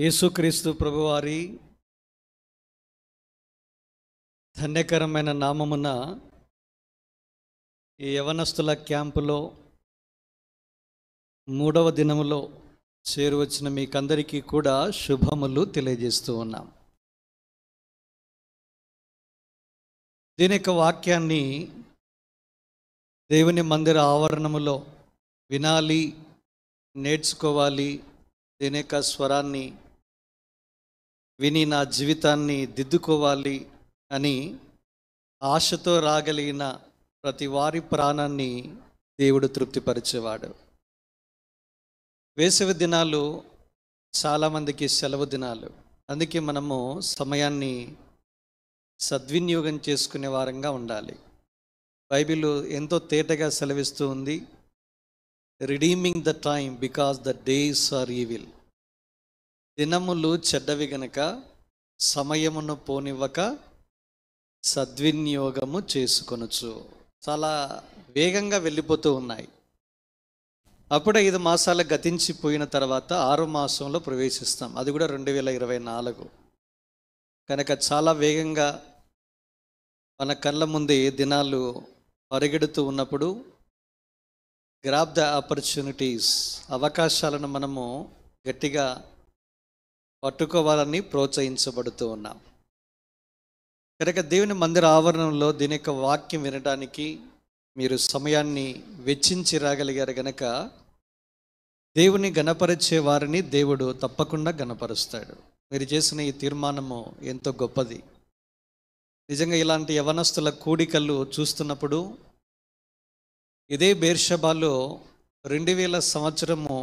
యేసుక్రీస్తు ప్రభువారి ధన్యకరమైన నామమున ఈ యవనస్తుల క్యాంపులో మూడవ దినములో చేరువచ్చిన మీకందరికీ కూడా శుభములు తెలియజేస్తూ ఉన్నాం దీని యొక్క వాక్యాన్ని దేవుని మందిర ఆవరణములో వినాలి నేర్చుకోవాలి దేని యొక్క స్వరాన్ని విని నా జీవితాన్ని దిద్దుకోవాలి అని ఆశతో రాగలిగిన ప్రతి వారి ప్రాణాన్ని దేవుడు తృప్తిపరిచేవాడు వేసవి దినాలు చాలామందికి సెలవు దినాలు అందుకే మనము సమయాన్ని సద్వినియోగం చేసుకునే వారంగా ఉండాలి బైబిల్ ఎంతో తేటగా సెలవిస్తూ ఉంది redeeming the time because the days are evil దినములు చెడ్డవి గనక సమయమును పోనివ్వక సద్వినియోగము చేసుకొనొచ్చు చాలా వేగంగా వెళ్ళిపోతూ ఉన్నాయి అప్పుడు ఐదు మాసాలు గతించిపోయిన తర్వాత ఆరు మాసంలో ప్రవేశిస్తాం అది కూడా రెండు వేల ఇరవై నాలుగు కనుక చాలా వేగంగా మన కళ్ళ ముందే దినాలు పరిగెడుతూ ఉన్నప్పుడు గ్రాప్ ద ఆపర్చునిటీస్ అవకాశాలను మనము గట్టిగా పట్టుకోవాలని ప్రోత్సహించబడుతూ ఉన్నాం కనుక దేవుని మందిర ఆవరణంలో దీని యొక్క వాక్యం వినడానికి మీరు సమయాన్ని వెచ్చించి రాగలిగారు గనక దేవుని గణపరిచే వారిని దేవుడు తప్పకుండా గణపరుస్తాడు మీరు చేసిన ఈ తీర్మానము ఎంతో గొప్పది నిజంగా ఇలాంటి యవనస్తుల కూడికలు చూస్తున్నప్పుడు ఇదే బేర్షబాలో రెండు వేల సంవత్సరము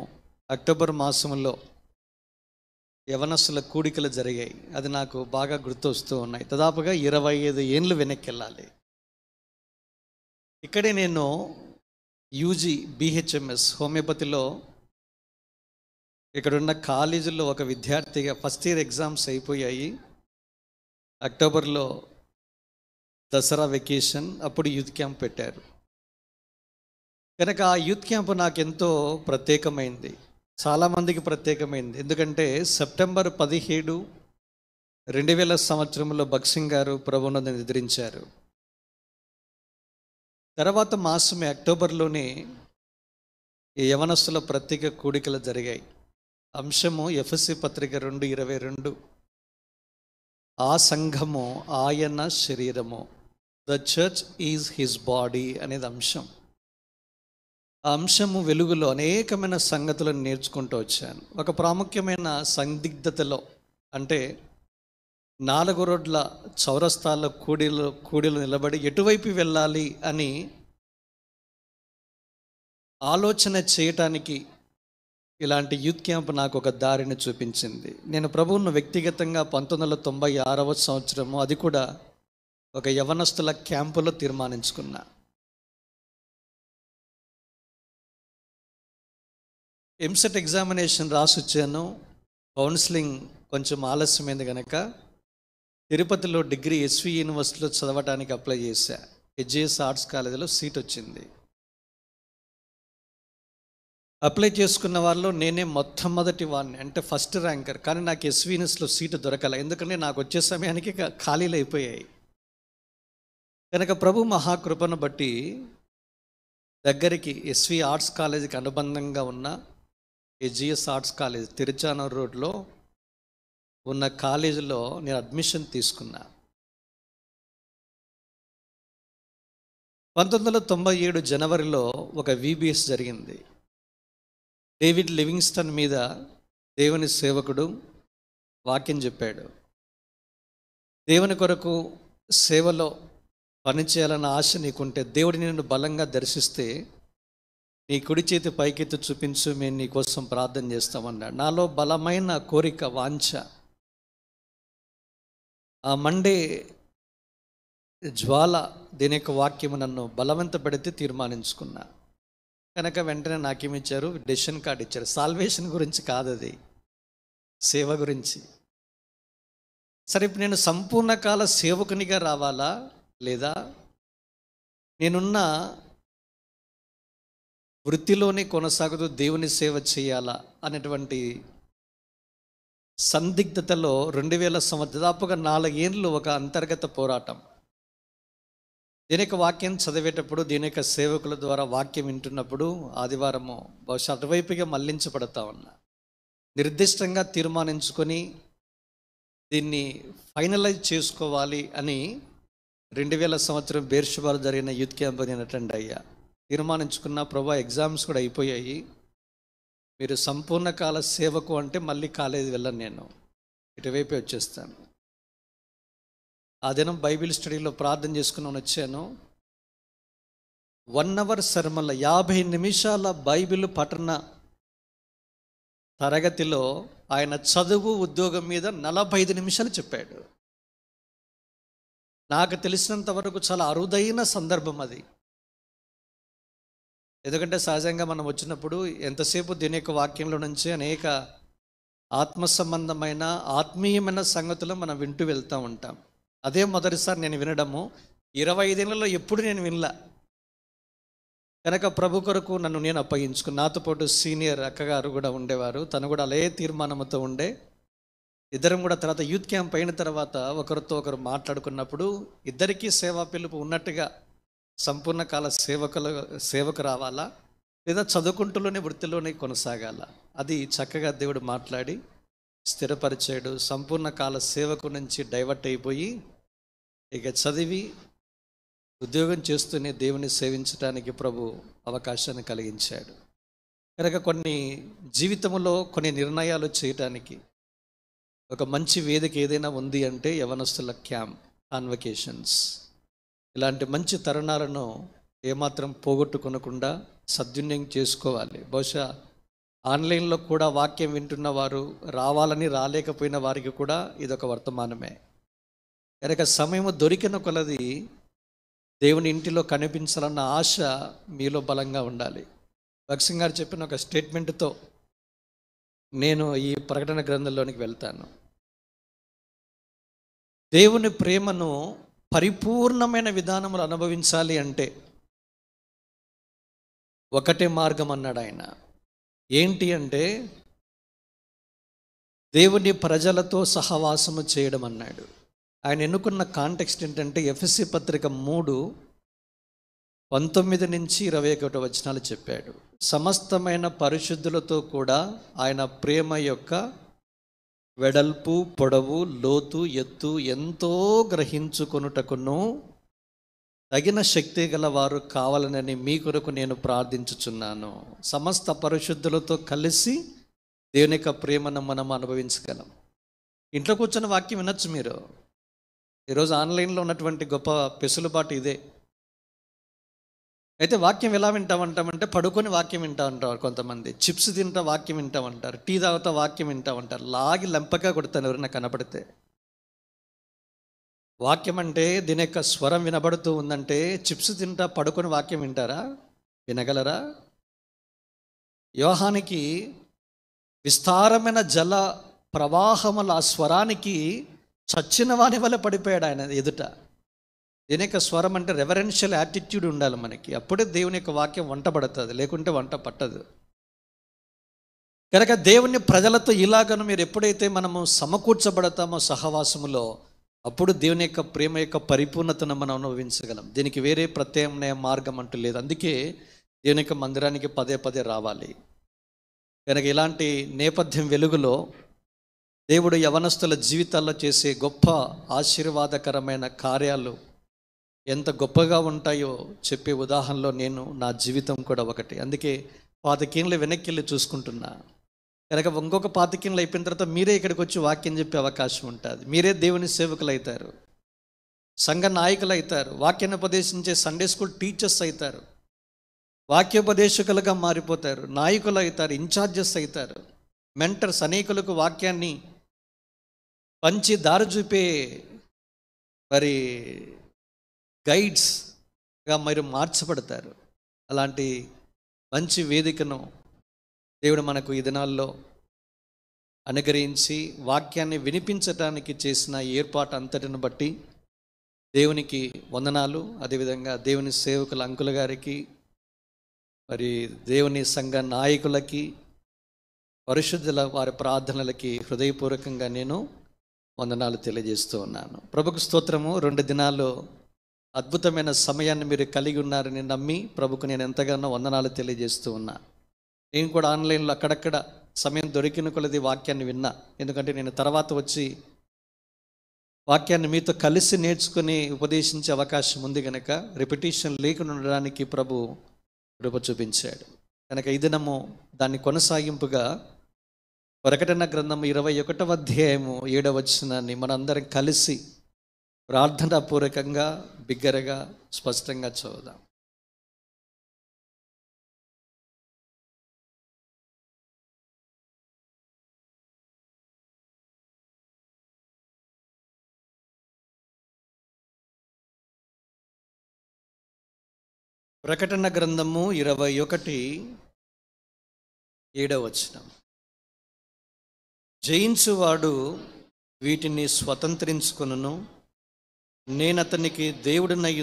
అక్టోబర్ మాసంలో యవనస్సుల కూడికలు జరిగాయి అది నాకు బాగా గుర్తొస్తూ ఉన్నాయి దాదాపుగా ఇరవై ఐదు ఏళ్ళు వెనక్కి వెళ్ళాలి ఇక్కడే నేను యూజీ బీహెచ్ఎంఎస్ హోమియోపతిలో ఇక్కడున్న కాలేజీలో ఒక విద్యార్థిగా ఫస్ట్ ఇయర్ ఎగ్జామ్స్ అయిపోయాయి అక్టోబర్లో దసరా వెకేషన్ అప్పుడు యూత్ క్యాంప్ పెట్టారు కనుక ఆ యూత్ క్యాంప్ నాకు ఎంతో ప్రత్యేకమైంది చాలామందికి ప్రత్యేకమైంది ఎందుకంటే సెప్టెంబర్ పదిహేడు రెండు వేల సంవత్సరంలో బక్సింగ్ గారు ప్రభునందు నిద్రించారు తర్వాత మాసమే అక్టోబర్లోనే ఈ యవనస్తుల ప్రత్యేక కూడికలు జరిగాయి అంశము ఎఫ్ఎస్సి పత్రిక రెండు ఇరవై రెండు ఆ సంఘము ఆయన శరీరము the church is his body అనేది అంశం ఆ అంశము వెలుగులో అనేకమైన సంగతులను నేర్చుకుంటూ వచ్చాను ఒక ప్రాముఖ్యమైన సందిగ్ధతలో అంటే నాలుగు రోడ్ల చౌరస్తాల కూడీలు కూడీలు నిలబడి ఎటువైపు వెళ్ళాలి అని ఆలోచన చేయటానికి ఇలాంటి యూత్ క్యాంప్ నాకు ఒక దారిని చూపించింది నేను ప్రభువును వ్యక్తిగతంగా పంతొమ్మిది వందల తొంభై ఆరవ సంవత్సరము అది కూడా ఒక యవనస్తుల క్యాంపులో తీర్మానించుకున్నాను ఎంసెట్ ఎగ్జామినేషన్ రాసి వచ్చాను కౌన్సిలింగ్ కొంచెం ఆలస్యమైంది కనుక తిరుపతిలో డిగ్రీ ఎస్వి యూనివర్సిటీలో చదవడానికి అప్లై చేశా హెచ్జిఎస్ ఆర్ట్స్ కాలేజీలో సీట్ వచ్చింది అప్లై చేసుకున్న వాళ్ళు నేనే మొట్టమొదటి వాడిని అంటే ఫస్ట్ ర్యాంకర్ కానీ నాకు ఎస్వి యూనివర్సిటీలో సీటు దొరకల ఎందుకంటే నాకు వచ్చే సమయానికి ఖాళీలు అయిపోయాయి కనుక ప్రభు మహాకృపను బట్టి దగ్గరికి ఎస్వి ఆర్ట్స్ కాలేజీకి అనుబంధంగా ఉన్నా ఎజిఎస్ ఆర్ట్స్ కాలేజ్ తిరుచానూరు రోడ్లో ఉన్న కాలేజీలో నేను అడ్మిషన్ తీసుకున్నా పంతొమ్మిది వందల తొంభై ఏడు జనవరిలో ఒక విబిఎస్ జరిగింది డేవిడ్ లివింగ్స్టన్ మీద దేవుని సేవకుడు వాక్యం చెప్పాడు దేవుని కొరకు సేవలో పనిచేయాలన్న ఆశ నీకుంటే దేవుడిని నిన్ను బలంగా దర్శిస్తే నీ కుడి చేతి పైకెత్తి చూపించు మేము నీకోసం ప్రార్థన చేస్తామన్నాడు నాలో బలమైన కోరిక వాంఛ ఆ మండే జ్వాల దీని యొక్క వాక్యం నన్ను బలవంత పెడితే తీర్మానించుకున్నా కనుక వెంటనే నాకేమిచ్చారు డెసిషన్ కార్డు ఇచ్చారు సాల్వేషన్ గురించి కాదు అది సేవ గురించి సరే ఇప్పుడు నేను సంపూర్ణ కాల సేవకునిగా రావాలా లేదా నేనున్న వృత్తిలోనే కొనసాగుతూ దేవుని సేవ చేయాలా అనేటువంటి సందిగ్ధతలో రెండు వేల సంవత్సర దాపుగా నాలుగేళ్ళు ఒక అంతర్గత పోరాటం దీని యొక్క వాక్యం చదివేటప్పుడు దీని యొక్క సేవకుల ద్వారా వాక్యం వింటున్నప్పుడు ఆదివారము బహుశా అటువైపుగా మళ్లించబడతా ఉన్నా నిర్దిష్టంగా తీర్మానించుకొని దీన్ని ఫైనలైజ్ చేసుకోవాలి అని రెండు వేల సంవత్సరం బేర్షుబాలు జరిగిన యూత్ క్యాంప్ నేను అటెండ్ అయ్యా తీర్మానించుకున్న ప్రభా ఎగ్జామ్స్ కూడా అయిపోయాయి మీరు సంపూర్ణ కాల సేవకు అంటే మళ్ళీ కాలేజీ వెళ్ళను నేను ఇటువైపే వచ్చేస్తాను ఆ దినం బైబిల్ స్టడీలో ప్రార్థన చేసుకున్నాను వచ్చాను వన్ అవర్ శర్మల యాభై నిమిషాల బైబిల్ పఠన తరగతిలో ఆయన చదువు ఉద్యోగం మీద నలభై ఐదు నిమిషాలు చెప్పాడు నాకు తెలిసినంత వరకు చాలా అరుదైన సందర్భం అది ఎందుకంటే సహజంగా మనం వచ్చినప్పుడు ఎంతసేపు దీని యొక్క వాక్యంలో నుంచి అనేక ఆత్మ సంబంధమైన ఆత్మీయమైన సంగతులు మనం వింటూ వెళ్తూ ఉంటాం అదే మొదటిసారి నేను వినడము ఇరవై ఐదేళ్లలో ఎప్పుడు నేను వినలా కనుక ప్రభు కొరకు నన్ను నేను అప్పగించుకు నాతో పాటు సీనియర్ అక్కగారు కూడా ఉండేవారు తను కూడా అలే తీర్మానంతో ఉండే ఇద్దరం కూడా తర్వాత యూత్ క్యాంప్ అయిన తర్వాత ఒకరితో ఒకరు మాట్లాడుకున్నప్పుడు ఇద్దరికీ సేవా పిలుపు ఉన్నట్టుగా సంపూర్ణ కాల సేవకులు సేవకు రావాలా లేదా చదువుకుంటూనే వృత్తిలోనే కొనసాగాల అది చక్కగా దేవుడు మాట్లాడి స్థిరపరిచాడు సంపూర్ణ కాల సేవకు నుంచి డైవర్ట్ అయిపోయి ఇక చదివి ఉద్యోగం చేస్తూనే దేవుని సేవించడానికి ప్రభు అవకాశాన్ని కలిగించాడు కనుక కొన్ని జీవితంలో కొన్ని నిర్ణయాలు చేయటానికి ఒక మంచి వేదిక ఏదైనా ఉంది అంటే యవనస్తుల క్యాంప్ కాన్వకేషన్స్ ఇలాంటి మంచి తరుణాలను ఏమాత్రం పోగొట్టుకునకుండా సద్వినియోగం చేసుకోవాలి బహుశా ఆన్లైన్లో కూడా వాక్యం వింటున్న వారు రావాలని రాలేకపోయిన వారికి కూడా ఇదొక వర్తమానమే కనుక సమయం దొరికిన కొలది దేవుని ఇంటిలో కనిపించాలన్న ఆశ మీలో బలంగా ఉండాలి భక్సింగ్ గారు చెప్పిన ఒక స్టేట్మెంట్తో నేను ఈ ప్రకటన గ్రంథంలోనికి వెళ్తాను దేవుని ప్రేమను పరిపూర్ణమైన విధానములు అనుభవించాలి అంటే ఒకటే మార్గం అన్నాడు ఆయన ఏంటి అంటే దేవుని ప్రజలతో సహవాసము చేయడం అన్నాడు ఆయన ఎన్నుకున్న కాంటెక్స్ట్ ఏంటంటే ఎఫ్ఎస్సి పత్రిక మూడు పంతొమ్మిది నుంచి ఇరవై ఒకటి వచనాలు చెప్పాడు సమస్తమైన పరిశుద్ధులతో కూడా ఆయన ప్రేమ యొక్క వెడల్పు పొడవు లోతు ఎత్తు ఎంతో గ్రహించుకొనుటకును తగిన శక్తి గల వారు కావాలనని మీ కొరకు నేను ప్రార్థించుచున్నాను సమస్త పరిశుద్ధులతో కలిసి దేవుని యొక్క ప్రేమను మనం అనుభవించగలం ఇంట్లో కూర్చొని వాక్యం వినొచ్చు మీరు ఈరోజు ఆన్లైన్లో ఉన్నటువంటి గొప్ప పెసులుబాటు ఇదే అయితే వాక్యం ఎలా వింటామంటామంటే పడుకొని వాక్యం వింటా ఉంటారు కొంతమంది చిప్స్ తింటా వాక్యం వింటా ఉంటారు టీ తాగుతా వాక్యం వింటా ఉంటారు లాగి లెంపగా కొడతాను ఎవరైనా కనపడితే వాక్యం అంటే దీని యొక్క స్వరం వినబడుతూ ఉందంటే చిప్స్ తింటా పడుకొని వాక్యం వింటారా వినగలరా యోహానికి విస్తారమైన జల ప్రవాహముల ఆ స్వరానికి చచ్చిన వాని వల్ల పడిపోయాడు ఆయన ఎదుట వెనక స్వరం అంటే రెవరెన్షియల్ యాటిట్యూడ్ ఉండాలి మనకి అప్పుడే దేవుని యొక్క వాక్యం వంట పడుతుంది లేకుంటే వంట పట్టదు కనుక దేవుని ప్రజలతో ఇలాగను మీరు ఎప్పుడైతే మనము సమకూర్చబడతామో సహవాసములో అప్పుడు దేవుని యొక్క ప్రేమ యొక్క పరిపూర్ణతను మనం అనుభవించగలం దీనికి వేరే ప్రత్యామ్నాయ మార్గం అంటూ లేదు అందుకే దేవుని యొక్క మందిరానికి పదే పదే రావాలి కనుక ఇలాంటి నేపథ్యం వెలుగులో దేవుడు యవనస్తుల జీవితాల్లో చేసే గొప్ప ఆశీర్వాదకరమైన కార్యాలు ఎంత గొప్పగా ఉంటాయో చెప్పే ఉదాహరణలో నేను నా జీవితం కూడా ఒకటి అందుకే పాతికేళ్ళు వెనక్కి వెళ్ళి చూసుకుంటున్నా కనుక ఇంకొక పాతికేళ్ళు అయిపోయిన తర్వాత మీరే ఇక్కడికి వచ్చి వాక్యం చెప్పే అవకాశం ఉంటుంది మీరే దేవుని సేవకులు అవుతారు సంఘ నాయకులు అవుతారు వాక్యాన్ని ఉపదేశించే సండే స్కూల్ టీచర్స్ అవుతారు వాక్యోపదేశకులుగా మారిపోతారు నాయకులు అవుతారు ఇన్ఛార్జెస్ అవుతారు మెంటర్స్ అనేకులకు వాక్యాన్ని పంచి దారి చూపే మరి గైడ్స్గా మీరు మార్చబడతారు అలాంటి మంచి వేదికను దేవుడు మనకు ఈ దినాల్లో అనుగ్రహించి వాక్యాన్ని వినిపించటానికి చేసిన ఏర్పాటు అంతటిని బట్టి దేవునికి వందనాలు అదేవిధంగా దేవుని సేవకుల అంకుల గారికి మరి దేవుని సంఘ నాయకులకి పరిశుద్ధుల వారి ప్రార్థనలకి హృదయపూర్వకంగా నేను వందనాలు తెలియజేస్తూ ఉన్నాను ప్రభుకు స్తోత్రము రెండు దినాల్లో అద్భుతమైన సమయాన్ని మీరు కలిగి ఉన్నారని నమ్మి ప్రభుకు నేను ఎంతగానో వందనాలు తెలియజేస్తూ ఉన్నా నేను కూడా ఆన్లైన్లో అక్కడక్కడ సమయం దొరికిన కొలది వాక్యాన్ని విన్నా ఎందుకంటే నేను తర్వాత వచ్చి వాక్యాన్ని మీతో కలిసి నేర్చుకుని ఉపదేశించే అవకాశం ఉంది కనుక రిపిటేషన్ లేకుండా ఉండడానికి ప్రభు కృప చూపించాడు కనుక ఈ దాన్ని కొనసాగింపుగా ప్రకటన గ్రంథం ఇరవై ఒకటవ అధ్యాయము ఏడవ మనందరం కలిసి ప్రార్థనాపూర్వకంగా బిగ్గరగా స్పష్టంగా చదువుదాం ప్రకటన గ్రంథము ఇరవై ఒకటి ఏడవచనం జయించువాడు వీటిని స్వతంత్రించుకును నేను అతనికి దేవుడినై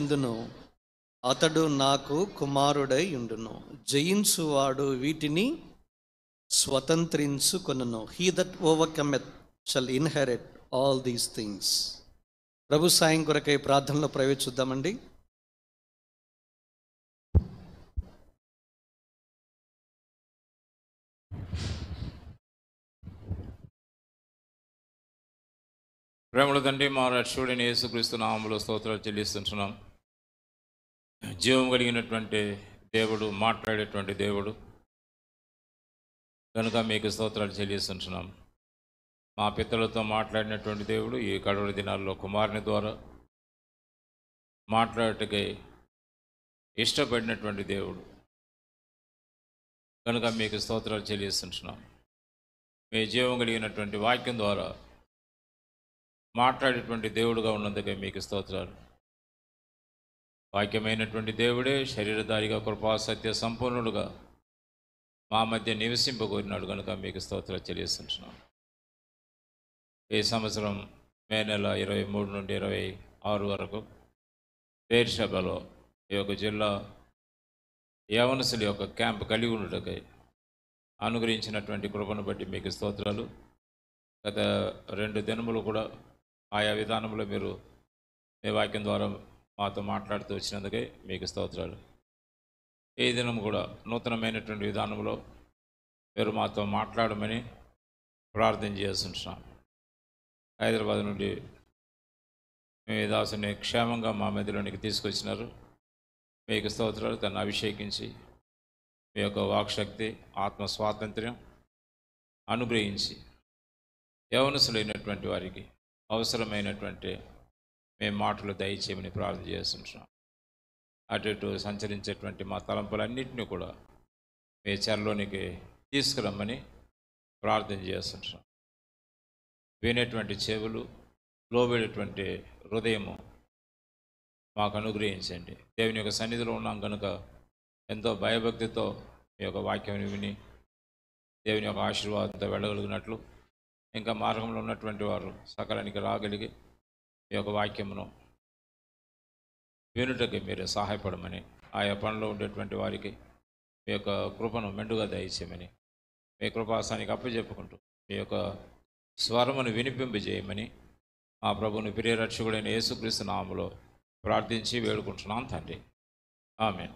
అతడు నాకు కుమారుడై ఉండును జయించువాడు వీటిని స్వతంత్రించుకొనను he that overcometh shall inherit all these things ప్రభు సాయం కొరకై ప్రార్థనలో ప్రవేశిద్దామండి ప్రేమల తండ్రి మా రక్షుడిని యేసుక్రీస్తు నామంలో స్తోత్రాలు చెల్లిస్తుంటున్నాం జీవం కలిగినటువంటి దేవుడు మాట్లాడేటువంటి దేవుడు కనుక మీకు స్తోత్రాలు చెల్లిస్తున్నాం మా పితలతో మాట్లాడినటువంటి దేవుడు ఈ కడవల దినాల్లో కుమారుని ద్వారా మాట్లాడటకై ఇష్టపడినటువంటి దేవుడు కనుక మీకు స్తోత్రాలు చెల్లిస్తుంటున్నాం మీ జీవం కలిగినటువంటి వాక్యం ద్వారా మాట్లాడేటువంటి దేవుడుగా ఉన్నందుకే మీకు స్తోత్రాలు వాక్యమైనటువంటి దేవుడే శరీరధారిగా కృపా సత్య సంపూర్ణుడుగా మా మధ్య నివసింపకూరినాడు కనుక మీకు స్తోత్రాలు తెలియస్తున్నాం ఈ సంవత్సరం మే నెల ఇరవై మూడు నుండి ఇరవై ఆరు వరకు పేర్షభలో ఈ యొక్క జిల్లా యవనసుల యొక్క క్యాంప్ కలిగి ఉండటకై అనుగ్రహించినటువంటి కృపను బట్టి మీకు స్తోత్రాలు గత రెండు దినములు కూడా ఆయా విధానంలో మీరు మీ వాక్యం ద్వారా మాతో మాట్లాడుతూ వచ్చినందుకే మీకు స్తోత్రాలు ఈ దినం కూడా నూతనమైనటువంటి విధానంలో మీరు మాతో మాట్లాడమని ప్రార్థన చేస్తున్నాం హైదరాబాద్ నుండి మీ దాసుని క్షేమంగా మా మధ్యలోనికి తీసుకొచ్చినారు మీకు స్తోత్రాలు తను అభిషేకించి మీ యొక్క వాక్శక్తి ఆత్మ స్వాతంత్ర్యం అనుగ్రహించి యవనసులైనటువంటి వారికి అవసరమైనటువంటి మేము మాటలు దయచేయమని ప్రార్థన చేస్తుంటున్నాం అటు ఇటు సంచరించేటువంటి మా తలంపులన్నింటినీ కూడా మీ చెరలోనికి తీసుకురమ్మని ప్రార్థన చేస్తుంటున్నాం వినేటువంటి చెవులు లోబడేటువంటి హృదయము మాకు అనుగ్రహించండి దేవుని యొక్క సన్నిధిలో ఉన్నాం కనుక ఎంతో భయభక్తితో మీ యొక్క వాక్యం విని దేవుని యొక్క ఆశీర్వాదంతో వెళ్ళగలిగినట్లు ఇంకా మార్గంలో ఉన్నటువంటి వారు సకలానికి రాగలిగి ఈ యొక్క వాక్యమును వినుటకి మీరు సహాయపడమని ఆయా పనిలో ఉండేటువంటి వారికి మీ యొక్క కృపను మెండుగా దయచేయమని మీ కృపాసానికి అప్పచెప్పుకుంటూ మీ యొక్క స్వరమును వినిపింపజేయమని మా ప్రభుని ప్రియరక్షకుడైన యేసుక్రీస్తు నామలో ప్రార్థించి వేడుకుంటున్నాం తండ్రి ఆమెను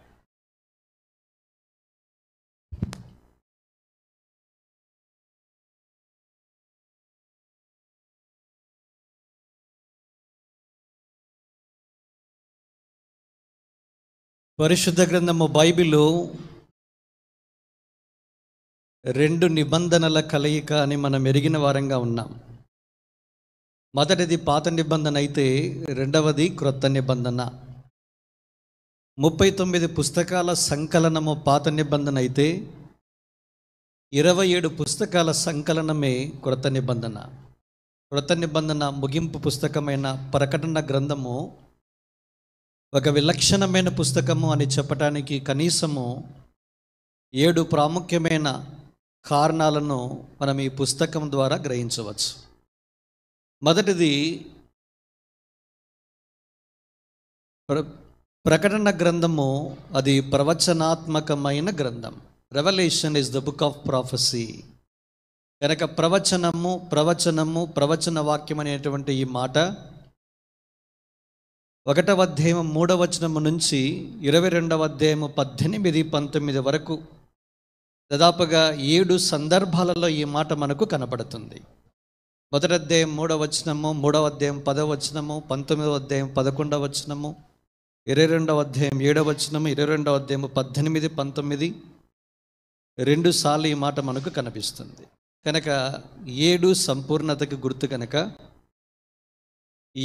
పరిశుద్ధ గ్రంథము బైబిల్ రెండు నిబంధనల కలయిక అని మనం ఎరిగిన వారంగా ఉన్నాం మొదటిది పాత నిబంధన అయితే రెండవది క్రొత్త నిబంధన ముప్పై తొమ్మిది పుస్తకాల సంకలనము పాత నిబంధన అయితే ఇరవై ఏడు పుస్తకాల సంకలనమే క్రొత్త నిబంధన క్రొత్త నిబంధన ముగింపు పుస్తకమైన ప్రకటన గ్రంథము ఒక విలక్షణమైన పుస్తకము అని చెప్పటానికి కనీసము ఏడు ప్రాముఖ్యమైన కారణాలను మనం ఈ పుస్తకం ద్వారా గ్రహించవచ్చు మొదటిది ప్ర ప్రకటన గ్రంథము అది ప్రవచనాత్మకమైన గ్రంథం Revelation is the book of prophecy కనుక ప్రవచనము ప్రవచనము ప్రవచన వాక్యం అనేటువంటి ఈ మాట ఒకటవ అధ్యాయం మూడవ వచనము నుంచి ఇరవై రెండవ అధ్యాయము పద్దెనిమిది పంతొమ్మిది వరకు దాదాపుగా ఏడు సందర్భాలలో ఈ మాట మనకు కనబడుతుంది మొదటి అధ్యాయం మూడవ వచనము మూడవ అధ్యాయం పదవ వచనము పంతొమ్మిదవ అధ్యాయం పదకొండవ వచనము ఇరవై రెండవ అధ్యాయం ఏడవ వచనము ఇరవై రెండవ అధ్యాయం పద్దెనిమిది పంతొమ్మిది రెండు సార్లు ఈ మాట మనకు కనిపిస్తుంది కనుక ఏడు సంపూర్ణతకి గుర్తు కనుక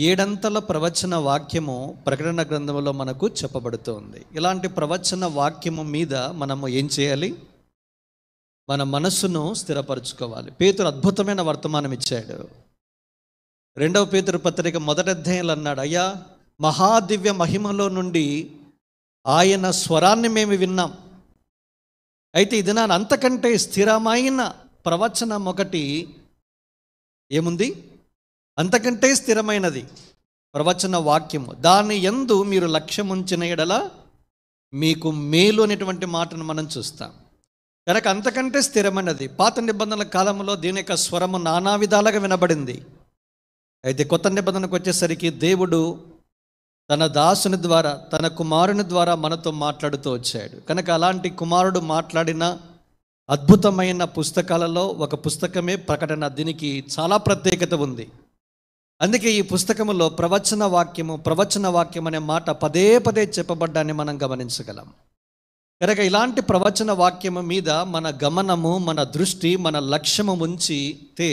ఏడంతల ప్రవచన వాక్యము ప్రకటన గ్రంథంలో మనకు చెప్పబడుతుంది ఇలాంటి ప్రవచన వాక్యము మీద మనము ఏం చేయాలి మన మనస్సును స్థిరపరచుకోవాలి పేతురు అద్భుతమైన వర్తమానం ఇచ్చాడు రెండవ పేతురు పత్రిక మొదటి అధ్యాయంలో అన్నాడు అయ్యా మహాదివ్య మహిమలో నుండి ఆయన స్వరాన్ని మేము విన్నాం అయితే ఇది నా అంతకంటే స్థిరమైన ప్రవచనం ఒకటి ఏముంది అంతకంటే స్థిరమైనది ప్రవచన వాక్యము దాన్ని ఎందు మీరు లక్ష్యం ఉంచిన ఎడల మీకు మేలు అనేటువంటి మాటను మనం చూస్తాం కనుక అంతకంటే స్థిరమైనది పాత నిబంధనల కాలంలో దీని యొక్క స్వరము నానా విధాలుగా వినబడింది అయితే కొత్త నిబంధనకు వచ్చేసరికి దేవుడు తన దాసుని ద్వారా తన కుమారుని ద్వారా మనతో మాట్లాడుతూ వచ్చాడు కనుక అలాంటి కుమారుడు మాట్లాడిన అద్భుతమైన పుస్తకాలలో ఒక పుస్తకమే ప్రకటన దీనికి చాలా ప్రత్యేకత ఉంది అందుకే ఈ పుస్తకంలో ప్రవచన వాక్యము ప్రవచన వాక్యం అనే మాట పదే పదే చెప్పబడ్డాన్ని మనం గమనించగలం కనుక ఇలాంటి ప్రవచన వాక్యము మీద మన గమనము మన దృష్టి మన లక్ష్యము ఉంచితే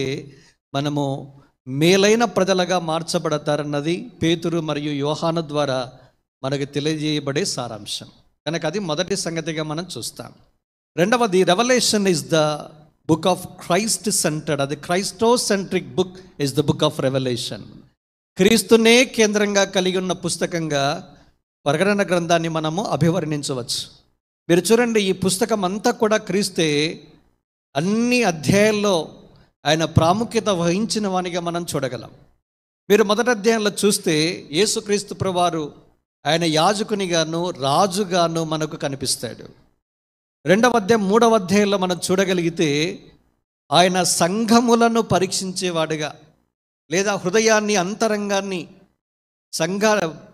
మనము మేలైన ప్రజలుగా మార్చబడతారన్నది పేతురు మరియు యోహాన ద్వారా మనకు తెలియజేయబడే సారాంశం కనుక అది మొదటి సంగతిగా మనం చూస్తాం రెండవది Revelation is the book of Christ centred అది Christocentric book is the book of Revelation క్రీస్తునే కేంద్రంగా కలిగి ఉన్న పుస్తకంగా ప్రకటన గ్రంథాన్ని మనము అభివర్ణించవచ్చు మీరు చూడండి ఈ పుస్తకం అంతా కూడా క్రీస్తే అన్ని అధ్యాయాల్లో ఆయన ప్రాముఖ్యత వహించిన వానిగా మనం చూడగలం మీరు మొదటి అధ్యాయంలో చూస్తే యేసుక్రీస్తు ప్రవారు ఆయన యాజకునిగాను రాజుగాను మనకు కనిపిస్తాడు రెండవ అధ్యాయం మూడవ అధ్యాయంలో మనం చూడగలిగితే ఆయన సంఘములను పరీక్షించేవాడుగా లేదా హృదయాన్ని అంతరంగాన్ని సంఘ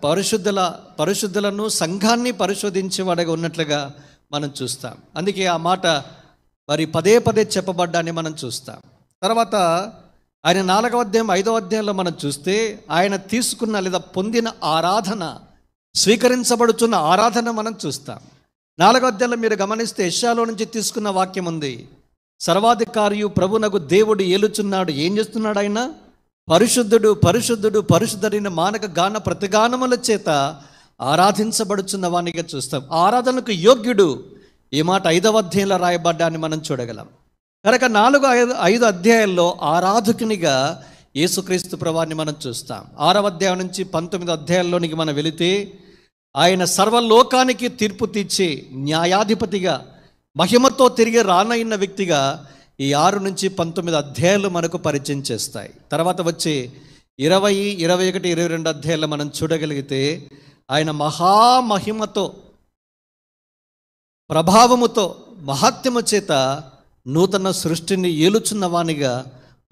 పరిశుద్ధుల పరిశుద్ధులను సంఘాన్ని పరిశోధించేవాడుగా ఉన్నట్లుగా మనం చూస్తాం అందుకే ఆ మాట వారి పదే పదే చెప్పబడ్డాన్ని మనం చూస్తాం తర్వాత ఆయన నాలుగవ అధ్యాయం ఐదవ అధ్యాయంలో మనం చూస్తే ఆయన తీసుకున్న లేదా పొందిన ఆరాధన స్వీకరించబడుతున్న ఆరాధన మనం చూస్తాం నాలుగో అధ్యాయంలో మీరు గమనిస్తే యశాలో నుంచి తీసుకున్న వాక్యం ఉంది సర్వాధికారియు ప్రభునకు దేవుడు ఏలుచున్నాడు ఏం చేస్తున్నాడు ఆయన పరిశుద్ధుడు పరిశుద్ధుడు పరిశుద్ధుడైన మానక గాన ప్రతిగానముల చేత ఆరాధించబడుచున్న వానిగా చూస్తాం ఆరాధనకు యోగ్యుడు ఈ మాట ఐదవ అధ్యాయంలో రాయబడ్డాన్ని మనం చూడగలం కనుక నాలుగు ఐదు ఐదు అధ్యాయాల్లో ఆరాధకునిగా యేసుక్రీస్తు ప్రభాన్ని మనం చూస్తాం ఆరవ అధ్యాయం నుంచి పంతొమ్మిది అధ్యాయాల్లోనికి మనం వెళితే ఆయన సర్వలోకానికి తీర్పు తీర్చి న్యాయాధిపతిగా మహిమతో తిరిగి రానయిన వ్యక్తిగా ఈ ఆరు నుంచి పంతొమ్మిది అధ్యాయాలు మనకు పరిచయం చేస్తాయి తర్వాత వచ్చి ఇరవై ఇరవై ఒకటి ఇరవై రెండు అధ్యాయాలు మనం చూడగలిగితే ఆయన మహామహిమతో ప్రభావముతో మహాత్యము చేత నూతన సృష్టిని ఏలుచున్న వాణిగా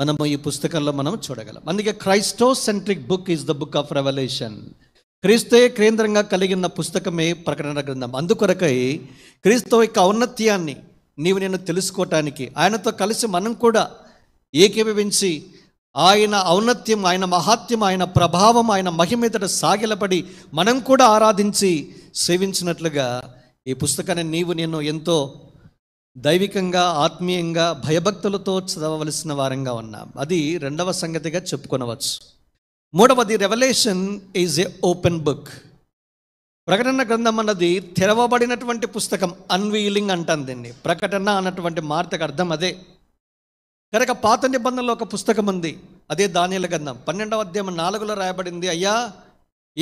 మనము ఈ పుస్తకంలో మనం చూడగలం అందుకే Christocentric book is the book of Revelation క్రీస్తే కేంద్రంగా కలిగిన పుస్తకమే ప్రకటన గ్రంథం అందుకొరకై క్రీస్తు యొక్క ఔన్నత్యాన్ని నీవు నేను తెలుసుకోవటానికి ఆయనతో కలిసి మనం కూడా ఏకీభవించి ఆయన ఔన్నత్యం ఆయన మహాత్యం ఆయన ప్రభావం ఆయన మహిమీదట సాగిలపడి మనం కూడా ఆరాధించి సేవించినట్లుగా ఈ పుస్తకాన్ని నీవు నేను ఎంతో దైవికంగా ఆత్మీయంగా భయభక్తులతో చదవవలసిన వారంగా ఉన్నాం అది రెండవ సంగతిగా చెప్పుకొనవచ్చు మూడవది Revelation is a open book ప్రకటన గ్రంథం అన్నది తెరవబడినటువంటి పుస్తకం అన్వీలింగ్ అంటాం దీన్ని ప్రకటన అన్నటువంటి మార్తకు అర్థం అదే కనుక పాత నిబంధనలో ఒక పుస్తకం ఉంది అదే ధాన్యాల గ్రంథం పన్నెండవ అధ్యాయం నాలుగులో రాయబడింది అయ్యా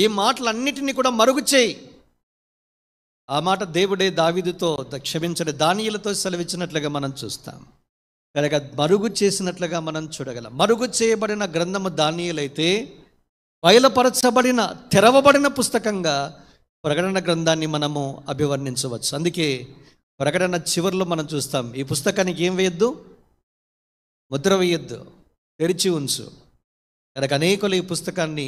ఈ మాటలన్నిటినీ కూడా మరుగు చేయి ఆ మాట దేవుడే దావిదితో క్షమించని దానియులతో సెలవిచ్చినట్లుగా మనం చూస్తాం కనుక మరుగు చేసినట్లుగా మనం చూడగలం మరుగు చేయబడిన గ్రంథము దానియలైతే బయలుపరచబడిన తెరవబడిన పుస్తకంగా ప్రకటన గ్రంథాన్ని మనము అభివర్ణించవచ్చు అందుకే ప్రకటన చివరిలో మనం చూస్తాం ఈ పుస్తకానికి ఏం వేయద్దు ముద్ర వేయద్దు తెరిచి ఉంచు కనుక అనేకులు ఈ పుస్తకాన్ని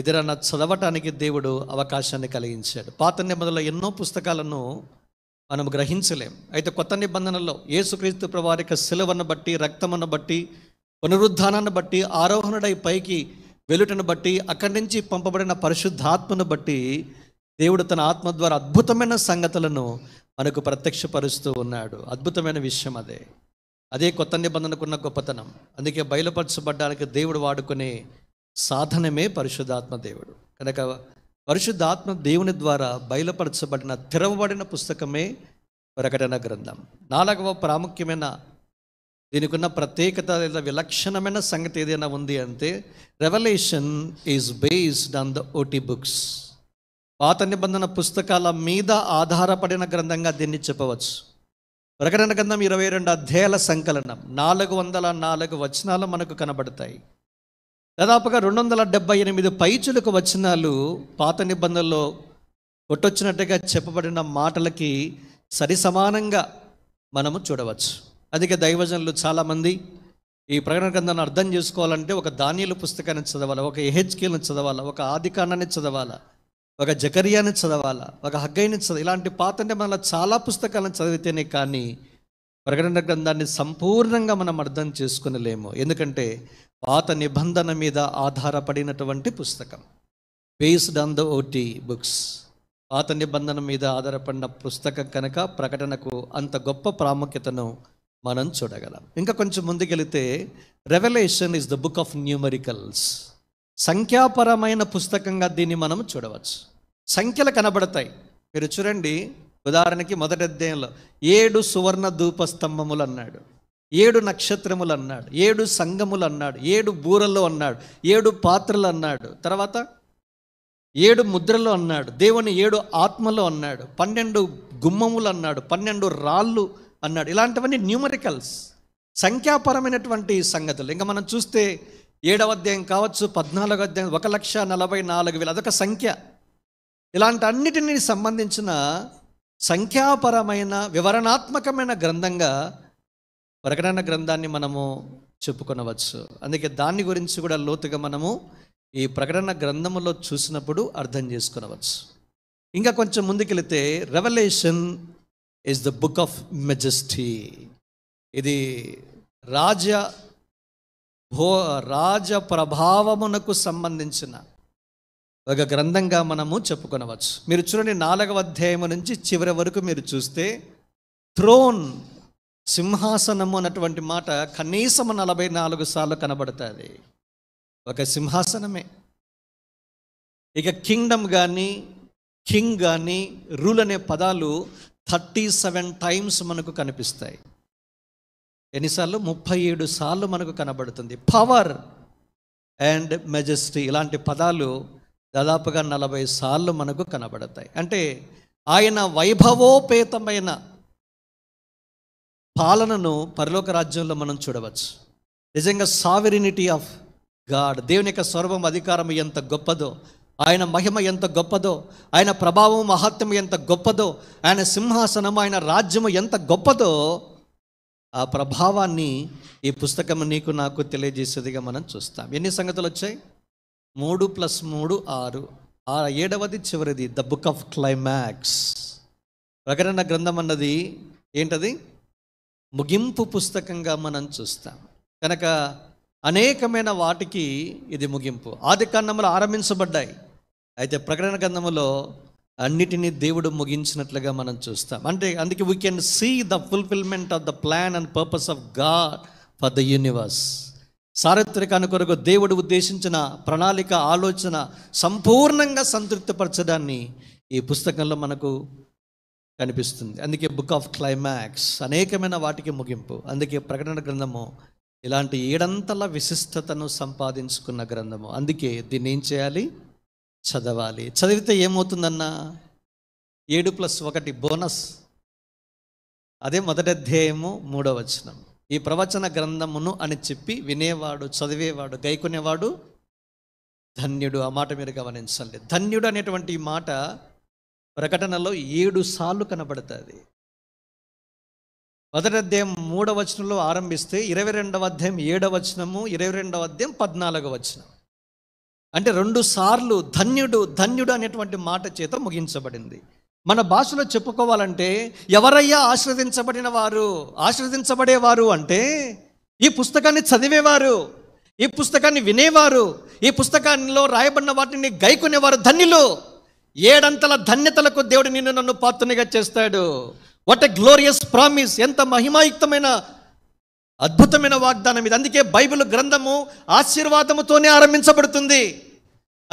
ఎదురన్న చదవటానికి దేవుడు అవకాశాన్ని కలిగించాడు పాత నిబంధనలో ఎన్నో పుస్తకాలను మనం గ్రహించలేం అయితే కొత్త నిబంధనలో ఏసుక్రీస్తు ప్రవారి యొక్క శిలవను బట్టి రక్తమును బట్టి పునరుద్ధానాన్ని బట్టి ఆరోహణుడై పైకి వెలుటను బట్టి అక్కడి నుంచి పంపబడిన పరిశుద్ధాత్మను బట్టి దేవుడు తన ఆత్మ ద్వారా అద్భుతమైన సంగతులను మనకు ప్రత్యక్షపరుస్తూ ఉన్నాడు అద్భుతమైన విషయం అదే అదే కొత్త నిబంధనకున్న గొప్పతనం అందుకే బయలుపరచబడ్డానికి దేవుడు వాడుకునే సాధనమే పరిశుద్ధాత్మ దేవుడు కనుక పరిశుద్ధాత్మ దేవుని ద్వారా బయలుపరచబడిన తెరవబడిన పుస్తకమే ప్రకటన గ్రంథం నాలుగవ ప్రాముఖ్యమైన దీనికి ఉన్న ప్రత్యేకత లేదా విలక్షణమైన సంగతి ఏదైనా ఉంది అంటే Revelation is based on the OT books పాత నిబంధన పుస్తకాల మీద ఆధారపడిన గ్రంథంగా దీన్ని చెప్పవచ్చు ప్రకటన గ్రంథం ఇరవై రెండు అధ్యాయాల సంకలనం నాలుగు వందల నాలుగు వచనాలు మనకు కనబడతాయి దాదాపుగా రెండు వందల డెబ్బై ఎనిమిది పైచులకు వచ్చినాలు పాత నిబంధనలో కొట్టొచ్చినట్టుగా చెప్పబడిన మాటలకి సరి సమానంగా మనము చూడవచ్చు అందుకే దైవజనులు చాలామంది ఈ ప్రకటన గ్రంథాన్ని అర్థం చేసుకోవాలంటే ఒక ధాన్యుల పుస్తకాన్ని చదవాలి ఒక ఎహెచ్కేలను చదవాలి ఒక ఆదికాండాన్ని చదవాలి ఒక జకరియాని చదవాలి ఒక హగ్గైని చదవాలి ఇలాంటి పాత నిబంధనలు చాలా పుస్తకాలను చదివితేనే కానీ ప్రకటన గ్రంథాన్ని సంపూర్ణంగా మనం అర్థం చేసుకునలేము ఎందుకంటే పాత నిబంధన మీద ఆధారపడినటువంటి పుస్తకం based on the OT books పాత నిబంధన మీద ఆధారపడిన పుస్తకం కనుక ప్రకటనకు అంత గొప్ప ప్రాముఖ్యతను మనం చూడగలం ఇంకా కొంచెం ముందుకెళితే Revelation is the book of numericals సంఖ్యాపరమైన పుస్తకంగా దీన్ని మనం చూడవచ్చు సంఖ్యలు కనబడతాయి మీరు చూడండి ఉదాహరణకి మొదటి అధ్యయంలో ఏడు సువర్ణ దూప స్తంభములు అన్నాడు ఏడు నక్షత్రములు అన్నాడు ఏడు సంగములు అన్నాడు ఏడు బూరలు అన్నాడు ఏడు పాత్రలు అన్నాడు తర్వాత ఏడు ముద్రలు అన్నాడు దేవుని ఏడు ఆత్మలు అన్నాడు పన్నెండు గుమ్మములు అన్నాడు పన్నెండు రాళ్ళు అన్నాడు ఇలాంటివన్నీ న్యూమరికల్స్ సంఖ్యాపరమైనటువంటి సంగతులు ఇంకా మనం చూస్తే ఏడవ అధ్యాయం కావచ్చు పద్నాలుగు అధ్యాయం ఒక లక్ష నలభై నాలుగు వేలు అదొక సంఖ్య ఇలాంటి అన్నిటినీ సంబంధించిన సంఖ్యాపరమైన వివరణాత్మకమైన గ్రంథంగా ప్రకటన గ్రంథాన్ని మనము చెప్పుకొనవచ్చు అందుకే దాని గురించి కూడా లోతుగా మనము ఈ ప్రకటన గ్రంథములో చూసినప్పుడు అర్థం చేసుకునవచ్చు ఇంకా కొంచెం ముందుకెళితే Revelation is the book of majesty ఇది రాజ భో రాజ ప్రభావమునకు సంబంధించిన ఒక గ్రంథంగా మనము చెప్పుకొనవచ్చు మీరు చూడండి నాలుగవ అధ్యాయము నుంచి చివరి వరకు మీరు చూస్తే థ్రోన్ సింహాసనము అన్నటువంటి మాట కనీసం నలభై నాలుగు సార్లు కనబడుతుంది ఒక సింహాసనమే ఇక కింగ్డమ్ కానీ కింగ్ కానీ రూల్ అనే పదాలు థర్టీ సెవెన్ టైమ్స్ మనకు కనిపిస్తాయి ఎన్నిసార్లు ముప్పై ఏడు సార్లు మనకు కనబడుతుంది పవర్ అండ్ మెజెస్టీ ఇలాంటి పదాలు దాదాపుగా నలభై సార్లు మనకు కనబడతాయి అంటే ఆయన వైభవోపేతమైన పాలనను పరలోక రాజ్యంలో మనం చూడవచ్చు నిజంగా సావెరినిటీ ఆఫ్ గాడ్ దేవుని యొక్క సర్వం అధికారం ఎంత గొప్పదో ఆయన మహిమ ఎంత గొప్పదో ఆయన ప్రభావం మహత్యం ఎంత గొప్పదో ఆయన సింహాసనం ఆయన రాజ్యము ఎంత గొప్పదో ఆ ప్రభావాన్ని ఈ పుస్తకం నీకు నాకు తెలియజేసేదిగా మనం చూస్తాం ఎన్ని సంగతులు వచ్చాయి మూడు ప్లస్ మూడు ఆరు ఆ ఏడవది చివరిది ద బుక్ ఆఫ్ క్లైమాక్స్ ప్రకటన గ్రంథం అన్నది ఏంటది ముగింపు పుస్తకంగా మనం చూస్తాం కనుక అనేకమైన వాటికి ఇది ముగింపు ఆది కాండములు ఆరంభించబడ్డాయి అయితే ప్రకటన గంధములో అన్నిటినీ దేవుడు ముగించినట్లుగా మనం చూస్తాం అంటే అందుకే we can see the fulfilment of the plan and purpose of God for the universe సార్వత్రిక కొరకు దేవుడు ఉద్దేశించిన ప్రణాళిక ఆలోచన సంపూర్ణంగా సంతృప్తిపరచడాన్ని ఈ పుస్తకంలో మనకు కనిపిస్తుంది అందుకే బుక్ ఆఫ్ క్లైమాక్స్ అనేకమైన వాటికి ముగింపు అందుకే ప్రకటన గ్రంథము ఇలాంటి ఏడంతల విశిష్టతను సంపాదించుకున్న గ్రంథము అందుకే దీన్ని ఏం చేయాలి చదవాలి చదివితే ఏమవుతుందన్న ఏడు ప్లస్ ఒకటి బోనస్ అదే మొదటి అధ్యాయము మూడో వచనం ఈ ప్రవచన గ్రంథమును అని చెప్పి వినేవాడు చదివేవాడు గైకునేవాడు ధన్యుడు ఆ మాట మీరు గమనించాలి ధన్యుడు అనేటువంటి మాట ప్రకటనలో ఏడు సార్లు కనబడుతుంది మొదటి అధ్యాయం మూడవ వచనంలో ఆరంభిస్తే ఇరవై రెండవ అధ్యాయం ఏడవ వచనము ఇరవై రెండవ అధ్యాయం పద్నాలుగవ వచనం అంటే రెండు సార్లు ధన్యుడు ధన్యుడు అనేటువంటి మాట చేత ముగించబడింది మన భాషలో చెప్పుకోవాలంటే ఎవరయ్యా ఆశ్రదించబడిన వారు ఆశ్రదించబడేవారు అంటే ఈ పుస్తకాన్ని చదివేవారు ఈ పుస్తకాన్ని వినేవారు ఈ పుస్తకాల్లో రాయబడిన వాటిని గైకునేవారు ధన్యులు ఏడంతల ధన్యతలకు దేవుడు నిన్ను నన్ను పాత్రనిగా చేస్తాడు వాట్ ఎ గ్లోరియస్ ప్రామిస్ ఎంత మహిమాయుక్తమైన అద్భుతమైన వాగ్దానం ఇది అందుకే బైబిల్ గ్రంథము ఆశీర్వాదముతోనే ఆరంభించబడుతుంది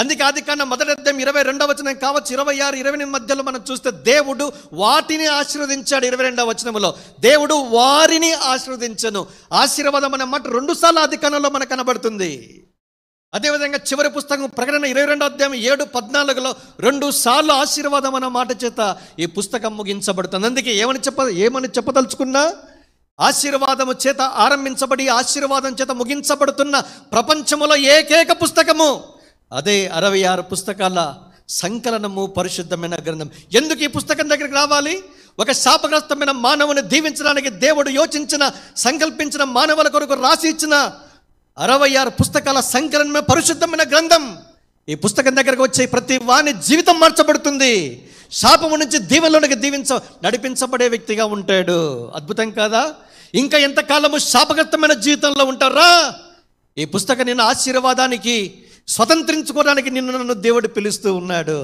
అందుకే అది కన్నా మొదటి ఇరవై రెండవ వచనం కావచ్చు ఇరవై ఆరు ఇరవై ఎనిమిది మధ్యలో మనం చూస్తే దేవుడు వాటిని ఆశీర్వదించాడు ఇరవై రెండవ వచనంలో దేవుడు వారిని ఆశీర్వదించను ఆశీర్వాదం అనే మాట సార్లు అధికంలో మనకు కనబడుతుంది అదేవిధంగా చివరి పుస్తకం ప్రకటన ఇరవై రెండో అధ్యాయం ఏడు పద్నాలుగులో రెండు సార్లు ఆశీర్వాదం అన్న మాట చేత ఈ పుస్తకం ముగించబడుతుంది అందుకే ఏమని చెప్ప ఏమని చెప్పదలుచుకున్నా ఆశీర్వాదము చేత ఆరంభించబడి ఆశీర్వాదం చేత ముగించబడుతున్న ప్రపంచములో ఏకైక పుస్తకము అదే అరవై ఆరు పుస్తకాల సంకలనము పరిశుద్ధమైన గ్రంథం ఎందుకు ఈ పుస్తకం దగ్గరికి రావాలి ఒక శాపగ్రస్తమైన మానవుని దీవించడానికి దేవుడు యోచించిన సంకల్పించిన మానవుల కొరకు రాసి ఇచ్చిన అరవై ఆరు పుస్తకాల సంకలనమే పరిశుద్ధమైన గ్రంథం ఈ పుస్తకం దగ్గరకు వచ్చే ప్రతి వాని జీవితం మార్చబడుతుంది శాపము నుంచి దీవెనలోనికి దీవించ నడిపించబడే వ్యక్తిగా ఉంటాడు అద్భుతం కాదా ఇంకా ఎంతకాలము శాపగ్రస్తమైన జీవితంలో ఉంటారా ఈ పుస్తకం నిన్న ఆశీర్వాదానికి స్వతంత్రించుకోవడానికి నిన్ను నన్ను దేవుడు పిలుస్తూ ఉన్నాడు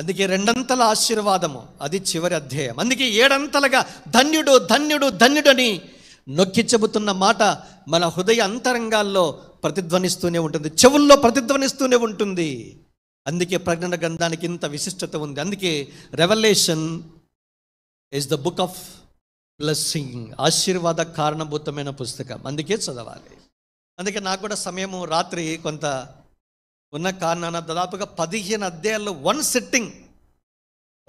అందుకే రెండంతల ఆశీర్వాదము అది చివరి అధ్యాయం అందుకే ఏడంతలుగా ధన్యుడు ధన్యుడు ధన్యుడని నొక్కి చెబుతున్న మాట మన హృదయ అంతరంగాల్లో ప్రతిధ్వనిస్తూనే ఉంటుంది చెవుల్లో ప్రతిధ్వనిస్తూనే ఉంటుంది అందుకే ప్రజ్ఞన గ్రంథానికి ఇంత విశిష్టత ఉంది అందుకే Revelation is the book of blessing ఆశీర్వాద కారణభూతమైన పుస్తకం అందుకే చదవాలి అందుకే నాకు కూడా సమయము రాత్రి కొంత ఉన్న కారణాన దాదాపుగా పదిహేను అధ్యాయాల్లో వన్ సిట్టింగ్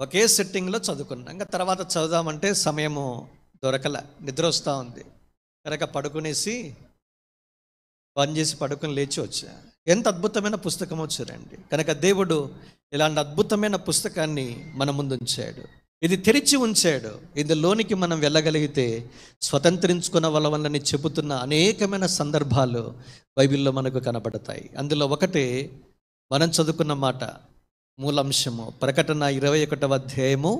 ఒకే సిట్టింగ్లో చదువుకున్నాం ఇంకా తర్వాత చదుదామంటే సమయము దొరకల నిద్ర వస్తూ ఉంది కనుక పడుకునేసి పని చేసి పడుకుని లేచి వచ్చా ఎంత అద్భుతమైన పుస్తకం వచ్చారండి కనుక దేవుడు ఇలాంటి అద్భుతమైన పుస్తకాన్ని మన ముందు ఉంచాడు ఇది తెరిచి ఉంచాడు ఇందులోనికి మనం వెళ్ళగలిగితే స్వతంత్రించుకున్న వాళ్ళ చెబుతున్న అనేకమైన సందర్భాలు బైబిల్లో మనకు కనబడతాయి అందులో ఒకటి మనం చదువుకున్న మాట మూలాంశము ప్రకటన ఇరవై ఒకటవ అధ్యాయము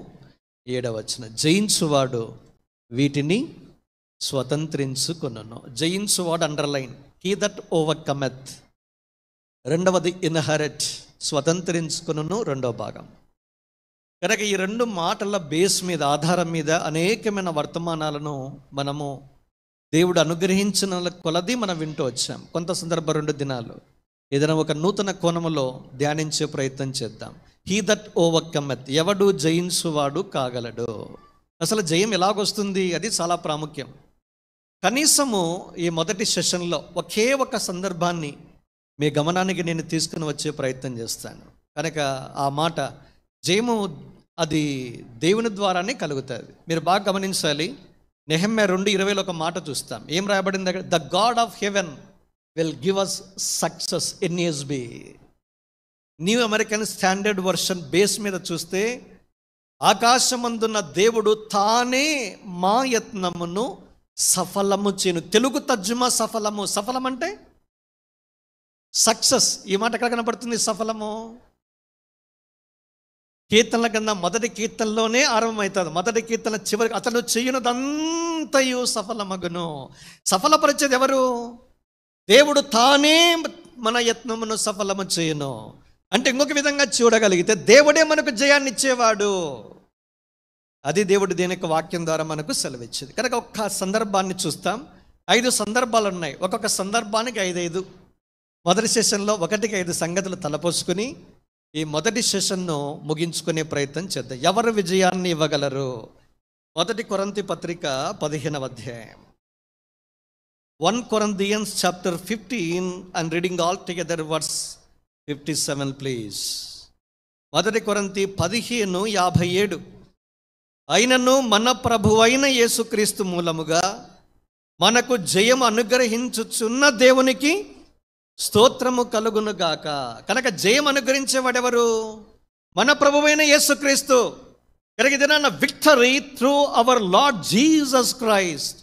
ఏడవచ్చిన జయించువాడు వీటిని స్వతంత్రించుకును జయించు వాడ్ అండర్లైన్ హీ దట్ ఓవర్కమెత్ రెండవది ఇన్హరెట్ స్వతంత్రించుకును రెండవ భాగం కనుక ఈ రెండు మాటల బేస్ మీద ఆధారం మీద అనేకమైన వర్తమానాలను మనము దేవుడు అనుగ్రహించిన కొలది మనం వింటూ వచ్చాం కొంత సందర్భ రెండు దినాలు ఏదైనా ఒక నూతన కోణములో ధ్యానించే ప్రయత్నం చేద్దాం హీ దట్ ఓవర్కమెత్ ఎవడు జయించువాడు కాగలడు అసలు జయం ఎలాగొస్తుంది అది చాలా ప్రాముఖ్యం కనీసము ఈ మొదటి సెషన్లో ఒకే ఒక సందర్భాన్ని మీ గమనానికి నేను తీసుకుని వచ్చే ప్రయత్నం చేస్తాను కనుక ఆ మాట జయము అది దేవుని ద్వారానే కలుగుతుంది మీరు బాగా గమనించాలి నెహమ్మె రెండు ఇరవైలో ఒక మాట చూస్తాం ఏం రాయబడింది దగ్గర the God of heaven will give us success N S B New American Standard Version base మీద చూస్తే ఆకాశమందున్న దేవుడు తానే మా యత్నమును సఫలము చేను తెలుగు తజ్జుమా సఫలము సఫలం అంటే సక్సెస్ ఈ మాట ఎక్కడ కనపడుతుంది సఫలము కీర్తనల కింద మొదటి కీర్తనలోనే ఆరంభమవుతుంది మొదటి కీర్తన చివరికి అతను చేయనదంతయు సఫలమగును సఫలపరిచేది ఎవరు దేవుడు తానే మన యత్నమును సఫలము చేయను అంటే ఇంకొక విధంగా చూడగలిగితే దేవుడే మనకు జయాన్నిచ్చేవాడు అది దేవుడు దేనికి వాక్యం ద్వారా మనకు సెలవిచ్చేది కనుక ఒక్క సందర్భాన్ని చూస్తాం ఐదు సందర్భాలు ఉన్నాయి ఒక్కొక్క సందర్భానికి ఐదైదు మొదటి సెషన్లో ఒకటికి ఐదు సంగతులు తలపోసుకుని ఈ మొదటి సెషన్ను ముగించుకునే ప్రయత్నం చేద్దాం ఎవరు విజయాన్ని ఇవ్వగలరు మొదటి కొరంతి పత్రిక పదిహేనవ అధ్యాయం one Corinthians chapter fifteen and reading all together verse fifty seven please మొదటి కొరంతి పదిహేను యాభై ఏడు అయినను మన ప్రభువైన యేసుక్రీస్తు మూలముగా మనకు జయం అనుగ్రహించుచున్న దేవునికి స్తోత్రము కలుగును గాక కనుక జయం అనుగ్రహించేవాడెవరు మన ప్రభువైన యేసుక్రీస్తు కనుక ఇదేనా victory through our Lord Jesus Christ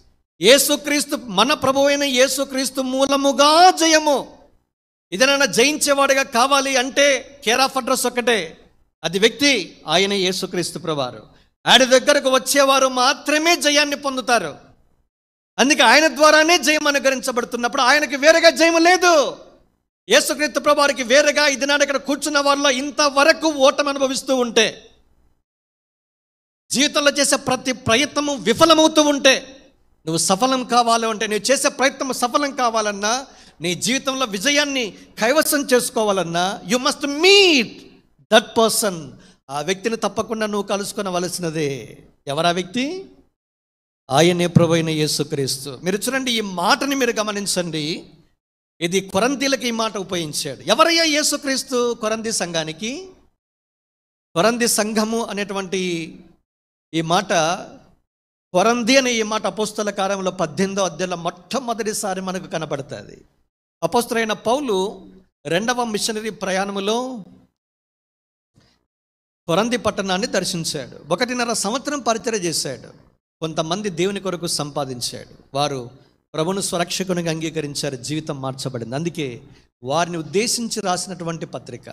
యేసుక్రీస్తు మన ప్రభువైన యేసుక్రీస్తు మూలముగా జయము ఇదేనైనా జయించేవాడిగా కావాలి అంటే కేర్ ఆఫ్ అడ్రస్ ఒకటే అది వ్యక్తి ఆయన యేసుక్రీస్తు ప్రభారు ఆయన దగ్గరకు వచ్చేవారు మాత్రమే జయాన్ని పొందుతారు అందుకే ఆయన ద్వారానే జయం అనుగ్రహించబడుతున్నప్పుడు ఆయనకి వేరేగా జయం లేదు యేసుక్రీస్తు ప్రభువారికి వేరుగా ఇది నాడు ఇక్కడ కూర్చున్న వారిలో ఇంతవరకు ఓటమి అనుభవిస్తూ ఉంటే జీవితంలో చేసే ప్రతి ప్రయత్నము విఫలమవుతూ ఉంటే నువ్వు సఫలం కావాలంటే నువ్వు చేసే ప్రయత్నం సఫలం కావాలన్నా నీ జీవితంలో విజయాన్ని కైవసం చేసుకోవాలన్నా you must meet that person ఆ వ్యక్తిని తప్పకుండా నువ్వు కలుసుకునవలసినదే ఎవరా వ్యక్తి ఆయనే ప్రభైన యేసుక్రీస్తు మీరు చూడండి ఈ మాటని మీరు గమనించండి ఇది కొరంతీలకు ఈ మాట ఉపయోగించాడు ఎవరయ్యా యేసుక్రీస్తు కొరంది సంఘానికి కొరంది సంఘము అనేటువంటి ఈ మాట కొరంది అనే ఈ మాట అపోస్తుల కాలంలో పద్దెనిమిదో అధ్యాయంలో మొట్టమొదటిసారి మనకు కనబడుతుంది అపోస్తులైన పౌలు రెండవ మిషనరీ ప్రయాణములో కొరంది పట్టణాన్ని దర్శించాడు ఒకటిన్నర సంవత్సరం పరిచయం చేశాడు కొంతమంది దేవుని కొరకు సంపాదించాడు వారు ప్రభును స్వరక్షకునిగా అంగీకరించారు జీవితం మార్చబడింది అందుకే వారిని ఉద్దేశించి రాసినటువంటి పత్రిక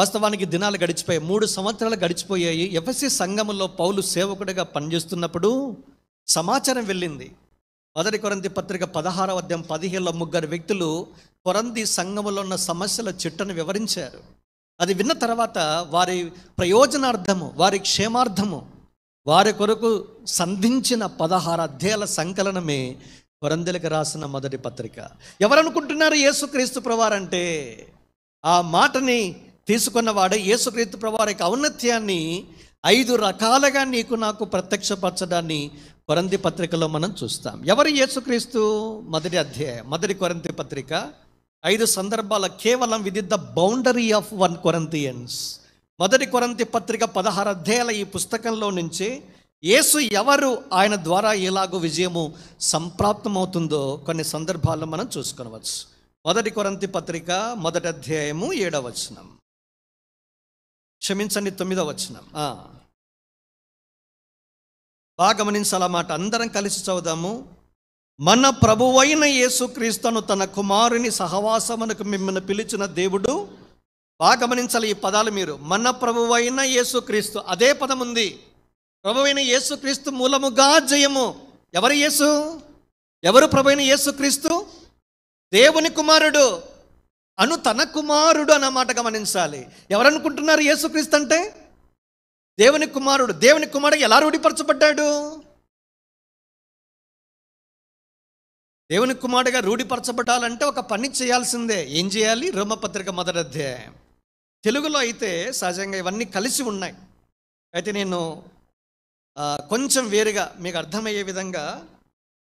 వాస్తవానికి దినాలు గడిచిపోయాయి మూడు సంవత్సరాలు గడిచిపోయాయి ఎఫ్ఎస్సి సంఘంలో పౌలు సేవకుడిగా పనిచేస్తున్నప్పుడు సమాచారం వెళ్ళింది మొదటి కొరంది పత్రిక పదహారవ అధ్యాయం పదిహేళ్ళ ముగ్గురు వ్యక్తులు కొరంది సంఘములో ఉన్న సమస్యల చిట్టను వివరించారు అది విన్న తర్వాత వారి ప్రయోజనార్థము వారి క్షేమార్థము వారి కొరకు సంధించిన పదహారు అధ్యయాల సంకలనమే వరందలకు రాసిన మొదటి పత్రిక ఎవరనుకుంటున్నారు యేసుక్రీస్తు ప్రవారంటే ఆ మాటని తీసుకున్నవాడే యేసుక్రీస్తు ప్రవారికి ఔన్నత్యాన్ని ఐదు రకాలుగా నీకు నాకు ప్రత్యక్షపరచడాన్ని కొరంది పత్రికలో మనం చూస్తాం ఎవరు యేసుక్రీస్తు మొదటి అధ్యాయం మొదటి కొరంతి పత్రిక ఐదు సందర్భాల కేవలం within the boundary of one Corinthians మొదటి కొరంతి పత్రిక పదహారు అధ్యాయాల ఈ పుస్తకంలో నుంచి యేసు ఎవరు ఆయన ద్వారా ఎలాగో విజయము సంప్రాప్తమవుతుందో కొన్ని సందర్భాల్లో మనం చూసుకునవచ్చు మొదటి కొరంతి పత్రిక మొదటి అధ్యాయము ఏడవ వచనం క్షమించండి తొమ్మిదవ వచనం బాగా గమనించాలన్నమాట అందరం కలిసి చదుదాము మన ప్రభువైన యేసుక్రీస్తును తన కుమారుని సహవాసమునకు మిమ్మల్ని పిలిచిన దేవుడు బాగా గమనించాలి ఈ పదాలు మీరు మన ప్రభువైన యేసుక్రీస్తు అదే పదం ఉంది ప్రభువైన యేసుక్రీస్తు మూలముగా జయము ఎవరు యేసు ఎవరు ప్రభువైన యేసుక్రీస్తు దేవుని కుమారుడు అను తన కుమారుడు అన్న మాట గమనించాలి ఎవరనుకుంటున్నారు యేసుక్రీస్తు అంటే దేవుని కుమారుడు దేవుని కుమారుడు ఎలా రూఢిపరచబడ్డాడు దేవుని కుమారుడిగా రూఢిపరచబడాలంటే ఒక పని చేయాల్సిందే ఏం చేయాలి రోమపత్రిక మొదటి అధ్యాయం తెలుగులో అయితే సహజంగా ఇవన్నీ కలిసి ఉన్నాయి అయితే నేను కొంచెం వేరుగా మీకు అర్థమయ్యే విధంగా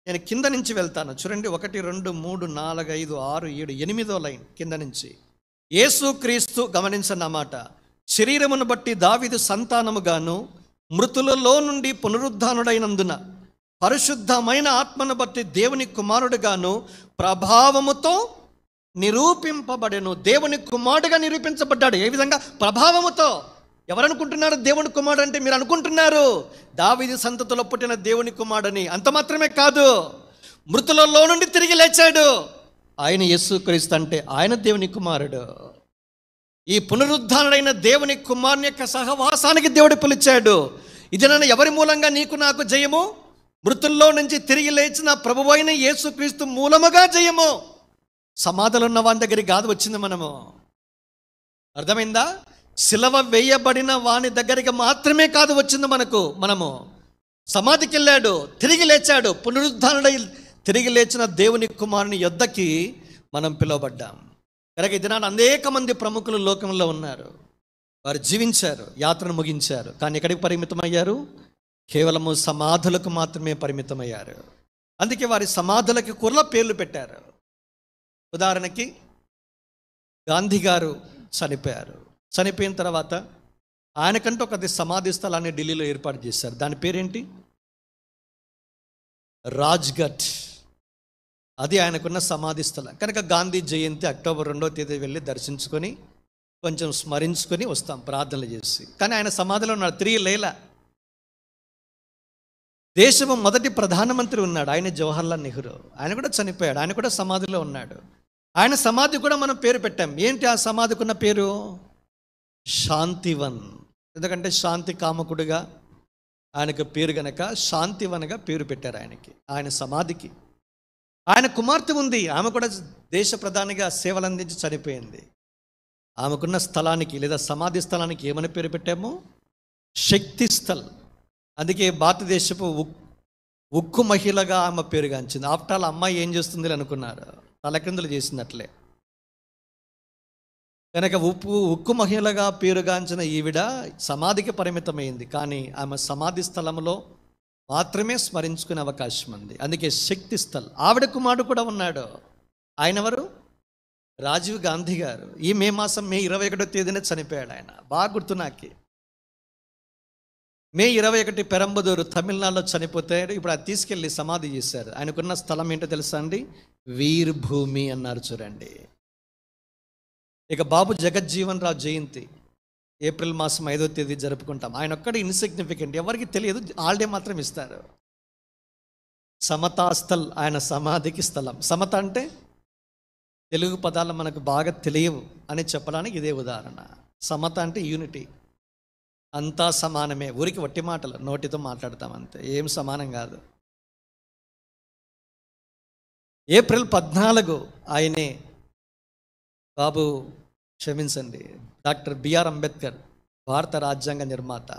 నేను కింద నుంచి వెళ్తాను చూడండి ఒకటి రెండు మూడు నాలుగు ఐదు ఆరు ఏడు ఎనిమిదో లైన్ కింద నుంచి యేసు క్రీస్తు గమనించన్నమాట శరీరమును బట్టి దావిదు సంతానముగాను మృతులలో నుండి పునరుద్ధానుడైనందున పరిశుద్ధమైన ఆత్మను బట్టి దేవుని కుమారుడుగాను ప్రభావముతో నిరూపింపబడెను దేవుని కుమారుడుగా నిరూపించబడ్డాడు ఏ విధంగా ప్రభావముతో ఎవరనుకుంటున్నారు దేవుని కుమారుడు అంటే మీరు అనుకుంటున్నారు దావిది సంతతిలో పుట్టిన దేవుని కుమారుడని అంత మాత్రమే కాదు మృతులలో నుండి తిరిగి లేచాడు ఆయన యస్సు క్రీస్తు అంటే ఆయన దేవుని కుమారుడు ఈ పునరుద్ధానుడైన దేవుని కుమారుని యొక్క సహవాసానికి దేవుడు పిలిచాడు ఇది నన్ను ఎవరి మూలంగా నీకు నాకు జయము మృతుల్లో నుంచి తిరిగి లేచిన ప్రభువైన యేసుక్రీస్తు మూలముగా జయము సమాధులు ఉన్న వాని దగ్గరికి కాదు వచ్చింది మనము అర్థమైందా శిలవ వేయబడిన వాని దగ్గరికి మాత్రమే కాదు వచ్చింది మనకు మనము సమాధికి వెళ్ళాడు తిరిగి లేచాడు పునరుద్ధానుడై తిరిగి లేచిన దేవుని కుమారుని యొద్దకి మనం పిలువబడ్డాం కనుక ఇది నాడు అనేక మంది ప్రముఖులు లోకంలో ఉన్నారు వారు జీవించారు యాత్రను ముగించారు కానీ ఎక్కడికి పరిమితమయ్యారు కేవలము సమాధులకు మాత్రమే పరిమితమయ్యారు అందుకే వారి సమాధులకి కుర్ల పేర్లు పెట్టారు ఉదాహరణకి గాంధీ గారు చనిపోయారు చనిపోయిన తర్వాత ఆయనకంటూ ఒకది సమాధి స్థలాన్ని ఢిల్లీలో ఏర్పాటు చేశారు దాని పేరేంటి రాజ్ఘట్ అది ఆయనకున్న సమాధి స్థలం కనుక గాంధీ జయంతి అక్టోబర్ రెండో తేదీ వెళ్ళి దర్శించుకొని కొంచెం స్మరించుకొని వస్తాం ప్రార్థనలు చేసి కానీ ఆయన సమాధిలో ఉన్నాడు త్రీ లేలా దేశము మొదటి ప్రధానమంత్రి ఉన్నాడు ఆయన జవహర్లాల్ నెహ్రూ ఆయన కూడా చనిపోయాడు ఆయన కూడా సమాధిలో ఉన్నాడు ఆయన సమాధి కూడా మనం పేరు పెట్టాం ఏంటి ఆ సమాధికున్న పేరు శాంతివన్ ఎందుకంటే శాంతి కామకుడుగా ఆయనకు పేరు గనక శాంతివన్గా పేరు పెట్టారు ఆయనకి ఆయన సమాధికి ఆయన కుమార్తె ఉంది ఆమె కూడా దేశ ప్రధానిగా సేవలు అందించి చనిపోయింది ఆమెకున్న స్థలానికి లేదా సమాధి స్థలానికి ఏమని పేరు పెట్టాము శక్తి స్థల్ అందుకే భారతదేశపు ఉక్కు మహిళగా ఆమె పేరుగాంచింది ఆఫ్టర్ ఆల్ అమ్మాయి ఏం చేస్తుంది అనుకున్నారు తలకిందులు చేసినట్లే కనుక ఉప్పు ఉక్కు మహిళగా పేరుగాంచిన ఈవిడ సమాధికి పరిమితమైంది కానీ ఆమె సమాధి స్థలంలో మాత్రమే స్మరించుకునే అవకాశం ఉంది అందుకే శక్తి స్థల్ ఆవిడ కుమారుడు కూడా ఉన్నాడు ఆయన ఎవరు రాజీవ్ గాంధీ గారు ఈ మే మాసం మే ఇరవై ఒకటో తేదీనే చనిపోయాడు ఆయన బాగా గుర్తు నాకే మే ఇరవై ఒకటి పెరంబదూరు తమిళనాడులో చనిపోతే ఇప్పుడు అది తీసుకెళ్ళి సమాధి చేశారు ఆయనకున్న స్థలం ఏంటో తెలుసా అండి వీర్భూమి అన్నారు చూడండి ఇక బాబు జగజ్జీవన్ రావు జయంతి ఏప్రిల్ మాసం ఐదో తేదీ జరుపుకుంటాం ఆయన ఒక్కడ ఇన్సిగ్నిఫికెంట్ ఎవరికి తెలియదు ఆల్డే మాత్రం ఇస్తారు సమతాస్థల్ ఆయన సమాధికి స్థలం సమత అంటే తెలుగు పదాలు మనకు బాగా తెలియవు అని చెప్పడానికి ఇదే ఉదాహరణ సమత అంటే యూనిటీ అంతా సమానమే ఊరికి వట్టి మాటలు నోటితో మాట్లాడతాం అంతే ఏం సమానం కాదు ఏప్రిల్ పద్నాలుగు ఆయనే బాబు క్షమించండి డాక్టర్ బిఆర్ అంబేద్కర్ భారత రాజ్యాంగ నిర్మాత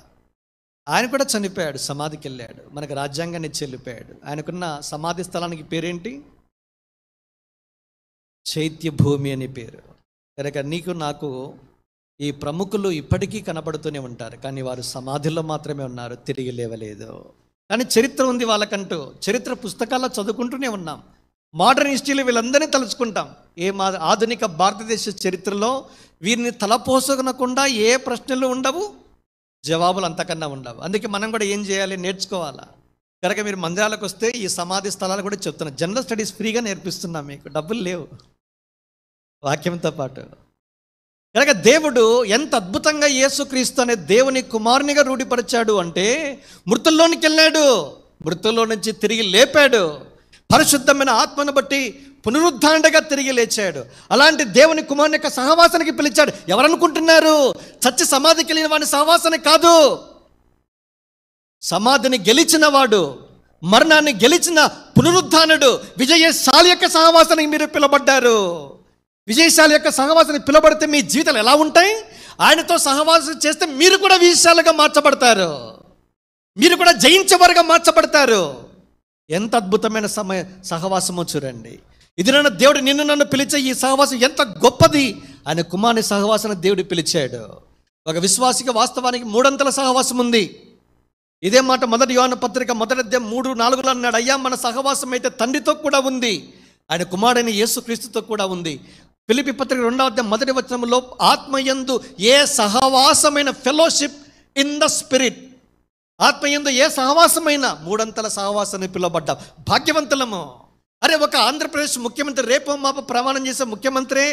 ఆయన కూడా చనిపోయాడు సమాధికి వెళ్ళాడు మనకు రాజ్యాంగాన్ని చెల్లిపోయాడు ఆయనకున్న సమాధి స్థలానికి పేరేంటి చైత్య భూమి అనే పేరు కనుక నీకు నాకు ఈ ప్రముఖులు ఇప్పటికీ కనబడుతూనే ఉంటారు కానీ వారు సమాధిలో మాత్రమే ఉన్నారు తిరిగి లేవలేదు కానీ చరిత్ర ఉంది వాళ్ళకంటూ చరిత్ర పుస్తకాల్లో చదువుకుంటూనే ఉన్నాం మోడర్న్ హిస్టరీలో వీళ్ళందరినీ తలుచుకుంటాం ఏ మా ఆధునిక భారతదేశ చరిత్రలో వీరిని తలపోసుకునకుండా ఏ ప్రశ్నలు ఉండవు జవాబులు అంతకన్నా ఉండవు అందుకే మనం కూడా ఏం చేయాలి నేర్చుకోవాలా కనుక మీరు మందిరాలకు వస్తే ఈ సమాధి స్థలాలు కూడా చెప్తున్నాం జనరల్ స్టడీస్ ఫ్రీగా నేర్పిస్తున్నాం మీకు డబ్బులు లేవు వాక్యంతో పాటు కనుక దేవుడు ఎంత అద్భుతంగా యేసుక్రీస్తు అనే దేవుని కుమారునిగా రూఢిపరిచాడు అంటే మృతుల్లోనికి వెళ్ళాడు మృతుల్లో నుంచి తిరిగి లేపాడు పరిశుద్ధమైన ఆత్మను బట్టి పునరుద్ధాండగా తిరిగి లేచాడు అలాంటి దేవుని కుమారుని యొక్క సహవాసానికి పిలిచాడు ఎవరనుకుంటున్నారు చచ్చి సమాధికి వెళ్ళిన వాడిని సహవాసన కాదు సమాధిని గెలిచిన వాడు మరణాన్ని గెలిచిన పునరుద్ధానుడు విజయశాలి యొక్క సహవాసానికి మీరు పిలబడ్డారు విజయశాల యొక్క సహవాసాన్ని పిలబడితే మీ జీవితాలు ఎలా ఉంటాయి ఆయనతో సహవాసం చేస్తే మీరు కూడా విజయశాలగా మార్చబడతారు మీరు కూడా జయించేవారుగా మార్చబడతారు ఎంత అద్భుతమైన సమయ సహవాసమో చూడండి ఇది నన్ను దేవుడు నిన్ను నన్ను పిలిచే ఈ సహవాసం ఎంత గొప్పది ఆయన కుమారుని సహవాసన దేవుడు పిలిచాడు ఒక విశ్వాసిక వాస్తవానికి మూడంతల సహవాసం ఉంది ఇదే మాట మొదటి యోన పత్రిక మొదటి మూడు నాలుగులో అన్నాడు అయ్యా మన సహవాసం అయితే తండ్రితో కూడా ఉంది ఆయన కుమారుడైన యేసుక్రీస్తుతో కూడా ఉంది పిలిపి పత్రిక రెండవ అధ్యాయం మొదటి వచనంలో ఆత్మయందు ఏ సహవాసమైన ఫెలోషిప్ ఇన్ ద స్పిరిట్ ఆత్మయందు ఏ సహవాసమైన మూడంతల సహవాసాన్ని పిలువబడ్డా భాగ్యవంతులము అరే ఒక ఆంధ్రప్రదేశ్ ముఖ్యమంత్రి రేపో మాప ప్రమాణం చేసే ముఖ్యమంత్రి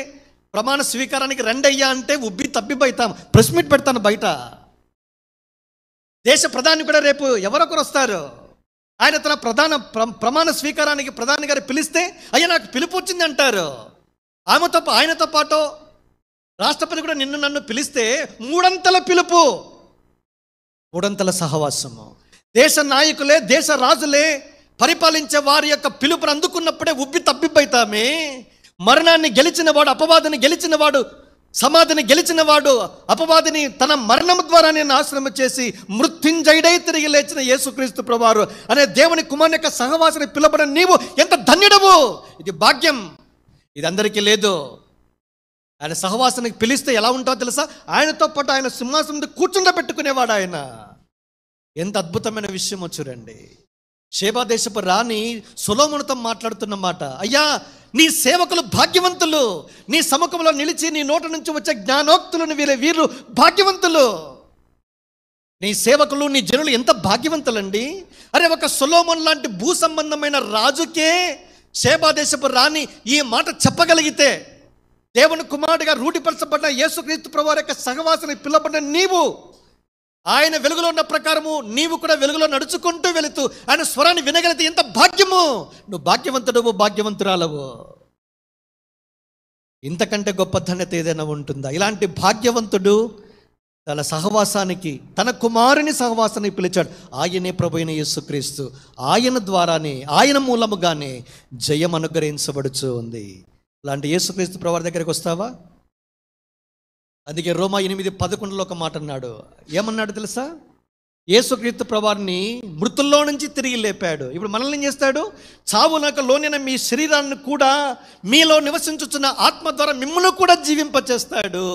ప్రమాణ స్వీకారానికి రెండయ్యా అంటే ఉబ్బి తబ్బిబైతాం ప్రెస్ మీట్ పెడతాను బయట దేశ ప్రధాని కూడా రేపు ఎవరొకరు వస్తారు ఆయన తన ప్రధాన ప్రమాణ స్వీకారానికి ప్రధాని గారు పిలిస్తే అయ్యా నాకు పిలుపు వచ్చింది అంటారు ఆమె తప్ప ఆయనతో పాటు రాష్ట్రపతి కూడా నిన్ను నన్ను పిలిస్తే మూడంతల పిలుపు మూడంతల సహవాసము దేశ నాయకులే దేశ రాజులే పరిపాలించే వారి యొక్క పిలుపును అందుకున్నప్పుడే ఉబ్బి తప్పిపోతామే మరణాన్ని గెలిచినవాడు అపవాదిని గెలిచినవాడు సమాధిని గెలిచినవాడు అపవాదిని తన మరణం ద్వారానే నాశనం చేసి మృత్యుంజయుడై తిరిగి లేచిన యేసుక్రీస్తు ప్రభువారు అనే దేవుని కుమార్ యొక్క సహవాసని పిలుపడం నీవు ఎంత ధన్యుడవు ఇది భాగ్యం ఇది అందరికీ లేదు ఆయన సహవాసానికి పిలిస్తే ఎలా ఉంటుందో తెలుసా ఆయనతో పాటు ఆయన సింహాసనం కూర్చుండ పెట్టుకునేవాడు ఆయన ఎంత అద్భుతమైన విషయం చూడండి దేశపు రాణి సులోమునితో మాట్లాడుతున్నమాట అయ్యా నీ సేవకులు భాగ్యవంతులు నీ సమకంలో నిలిచి నీ నోట నుంచి వచ్చే జ్ఞానోక్తులను వీరే వీరు భాగ్యవంతులు నీ సేవకులు నీ జనులు ఎంత భాగ్యవంతులండి అరే ఒక సులోమన్ లాంటి భూ సంబంధమైన రాజుకే దేశపు రాణి ఈ మాట చెప్పగలిగితే దేవుని కుమారుడిగా రూఢిపరచబడిన యేసుక్రీస్తు ప్రభు యొక్క సహవాసని పిల్లబడిన నీవు ఆయన వెలుగులో ఉన్న ప్రకారము నీవు కూడా వెలుగులో నడుచుకుంటూ వెళుతూ ఆయన స్వరాన్ని వినగలిగితే ఎంత భాగ్యము నువ్వు భాగ్యవంతుడవు భాగ్యవంతురాలవు ఇంతకంటే గొప్ప ధన్యత ఏదైనా ఉంటుందా ఇలాంటి భాగ్యవంతుడు తన సహవాసానికి తన కుమారుని సహవాసానికి పిలిచాడు ఆయనే ప్రభైన యేసుక్రీస్తు ఆయన ద్వారానే ఆయన మూలముగానే జయం అనుగ్రహించబడుచు ఉంది అలాంటి యేసుక్రీస్తు ప్రవారి దగ్గరికి వస్తావా అందుకే రోమా ఎనిమిది పదకొండులో ఒక మాట అన్నాడు ఏమన్నాడు తెలుసా యేసుక్రీస్తు ప్రవారిని మృతుల్లో నుంచి తిరిగి లేపాడు ఇప్పుడు మనల్ని ఏం చేస్తాడు చావు లోనిన మీ శరీరాన్ని కూడా మీలో నివసించుచున్న ఆత్మ ద్వారా మిమ్మల్ని కూడా జీవింపచేస్తాడు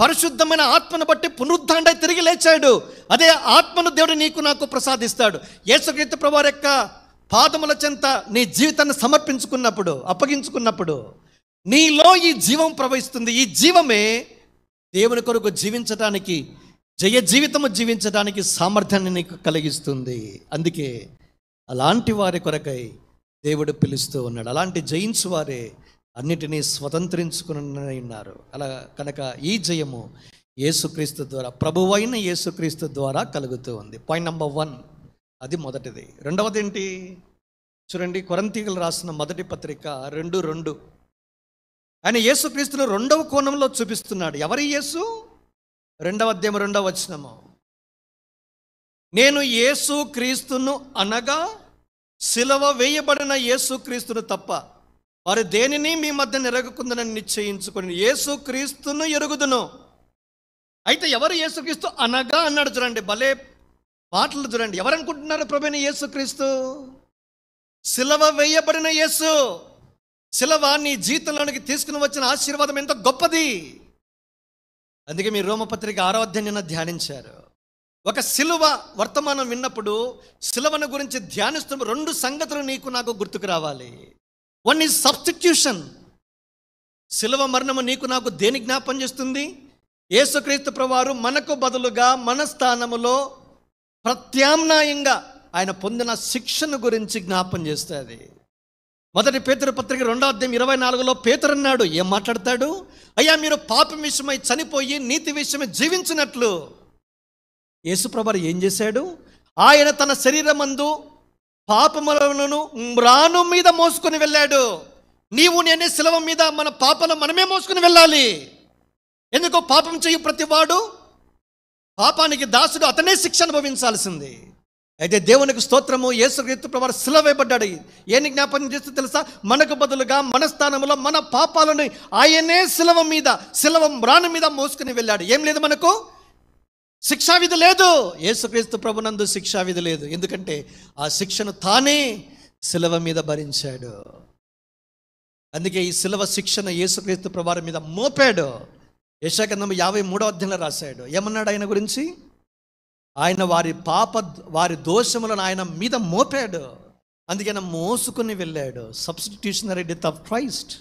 పరిశుద్ధమైన ఆత్మను బట్టి పునరుద్ధాండై తిరిగి లేచాడు అదే ఆత్మను దేవుడు నీకు నాకు ప్రసాదిస్తాడు యేసుక్రీస్తు ప్రభువారి యొక్క పాదముల చెంత నీ జీవితాన్ని సమర్పించుకున్నప్పుడు అప్పగించుకున్నప్పుడు నీలో ఈ జీవం ప్రవహిస్తుంది ఈ జీవమే దేవుని కొరకు జీవించడానికి జయ జీవితము జీవించడానికి సామర్థ్యాన్ని నీకు కలిగిస్తుంది అందుకే అలాంటి వారి కొరకై దేవుడు పిలుస్తూ ఉన్నాడు అలాంటి జయించు వారే అన్నిటినీ ఉన్నారు అలా కనుక ఈ జయము యేసుక్రీస్తు ద్వారా ప్రభువైన యేసుక్రీస్తు ద్వారా కలుగుతూ ఉంది పాయింట్ నెంబర్ వన్ అది మొదటిది రెండవది ఏంటి చూడండి కొరంతీగలు రాసిన మొదటి పత్రిక రెండు రెండు ఆయన యేసుక్రీస్తును రెండవ కోణంలో చూపిస్తున్నాడు ఎవరి యేసు రెండవ అధ్యాయం రెండవ వచనము నేను యేసు క్రీస్తును అనగా సిలవ వేయబడిన క్రీస్తును తప్ప వారు దేనిని మీ మధ్య నెరగకుందనని నిశ్చయించుకొని యేసు క్రీస్తును ఎరుగుదును అయితే ఎవరు యేసుక్రీస్తు అనగా అన్నాడు చూడండి భలే మాటలు చూడండి ఎవరనుకుంటున్నారు ప్రభుని యేసుక్రీస్తు శిలవ వేయబడిన యేసు శిలవ నీ జీవితంలోనికి తీసుకుని వచ్చిన ఆశీర్వాదం ఎంత గొప్పది అందుకే మీ రోమపత్రిక ఆరాధ్యం నిన్న ధ్యానించారు ఒక శిలువ వర్తమానం విన్నప్పుడు శిలవను గురించి ధ్యానిస్తున్న రెండు సంగతులు నీకు నాకు గుర్తుకు రావాలి వన్ ఈజ్ సబ్స్టిట్యూషన్ శిలవ మరణము నీకు నాకు దేని జ్ఞాపం చేస్తుంది యేసుక్రీస్తు ప్రవారు మనకు బదులుగా మన స్థానములో ప్రత్యామ్నాయంగా ఆయన పొందిన శిక్షను గురించి జ్ఞాపం చేస్తుంది మొదటి పేతురు పత్రిక రెండో అధ్యాయం ఇరవై నాలుగులో పేతురన్నాడు ఏం మాట్లాడతాడు అయ్యా మీరు పాపం విషయమై చనిపోయి నీతి విషయమై జీవించినట్లు యేసుప్రభారు ఏం చేశాడు ఆయన తన శరీరమందు పాపములను మ్రాను మీద మోసుకొని వెళ్ళాడు నీవు నేనే శిలవం మీద మన పాపను మనమే మోసుకుని వెళ్ళాలి ఎందుకో పాపం చేయు ప్రతివాడు పాపానికి దాసుడు అతనే శిక్ష అనుభవించాల్సింది అయితే దేవునికి స్తోత్రము యేసుక్రీస్తు ప్రభావ శిలవేయబడ్డాడు ఏని జ్ఞాపకం చేస్తే తెలుసా మనకు బదులుగా మన స్థానంలో మన పాపాలను ఆయనే శిలవం మీద శిలవం రాణి మీద మోసుకుని వెళ్ళాడు ఏం లేదు మనకు శిక్షావిధి లేదు ఏసుక్రీస్తు ప్రభునందు శిక్షావిధి లేదు ఎందుకంటే ఆ శిక్షను తానే శిలవ మీద భరించాడు అందుకే ఈ శిలవ శిక్షను యేసుక్రీస్తు ప్రభారం మీద మోపాడు యశాకందం యాభై మూడో అధ్యయనంలో రాశాడు ఏమన్నాడు ఆయన గురించి ఆయన వారి పాప వారి దోషములను ఆయన మీద మోపాడు అందుకే ఆయన మోసుకుని వెళ్ళాడు సబ్స్టిట్యూషనరీ డెత్ ఆఫ్ క్రైస్ట్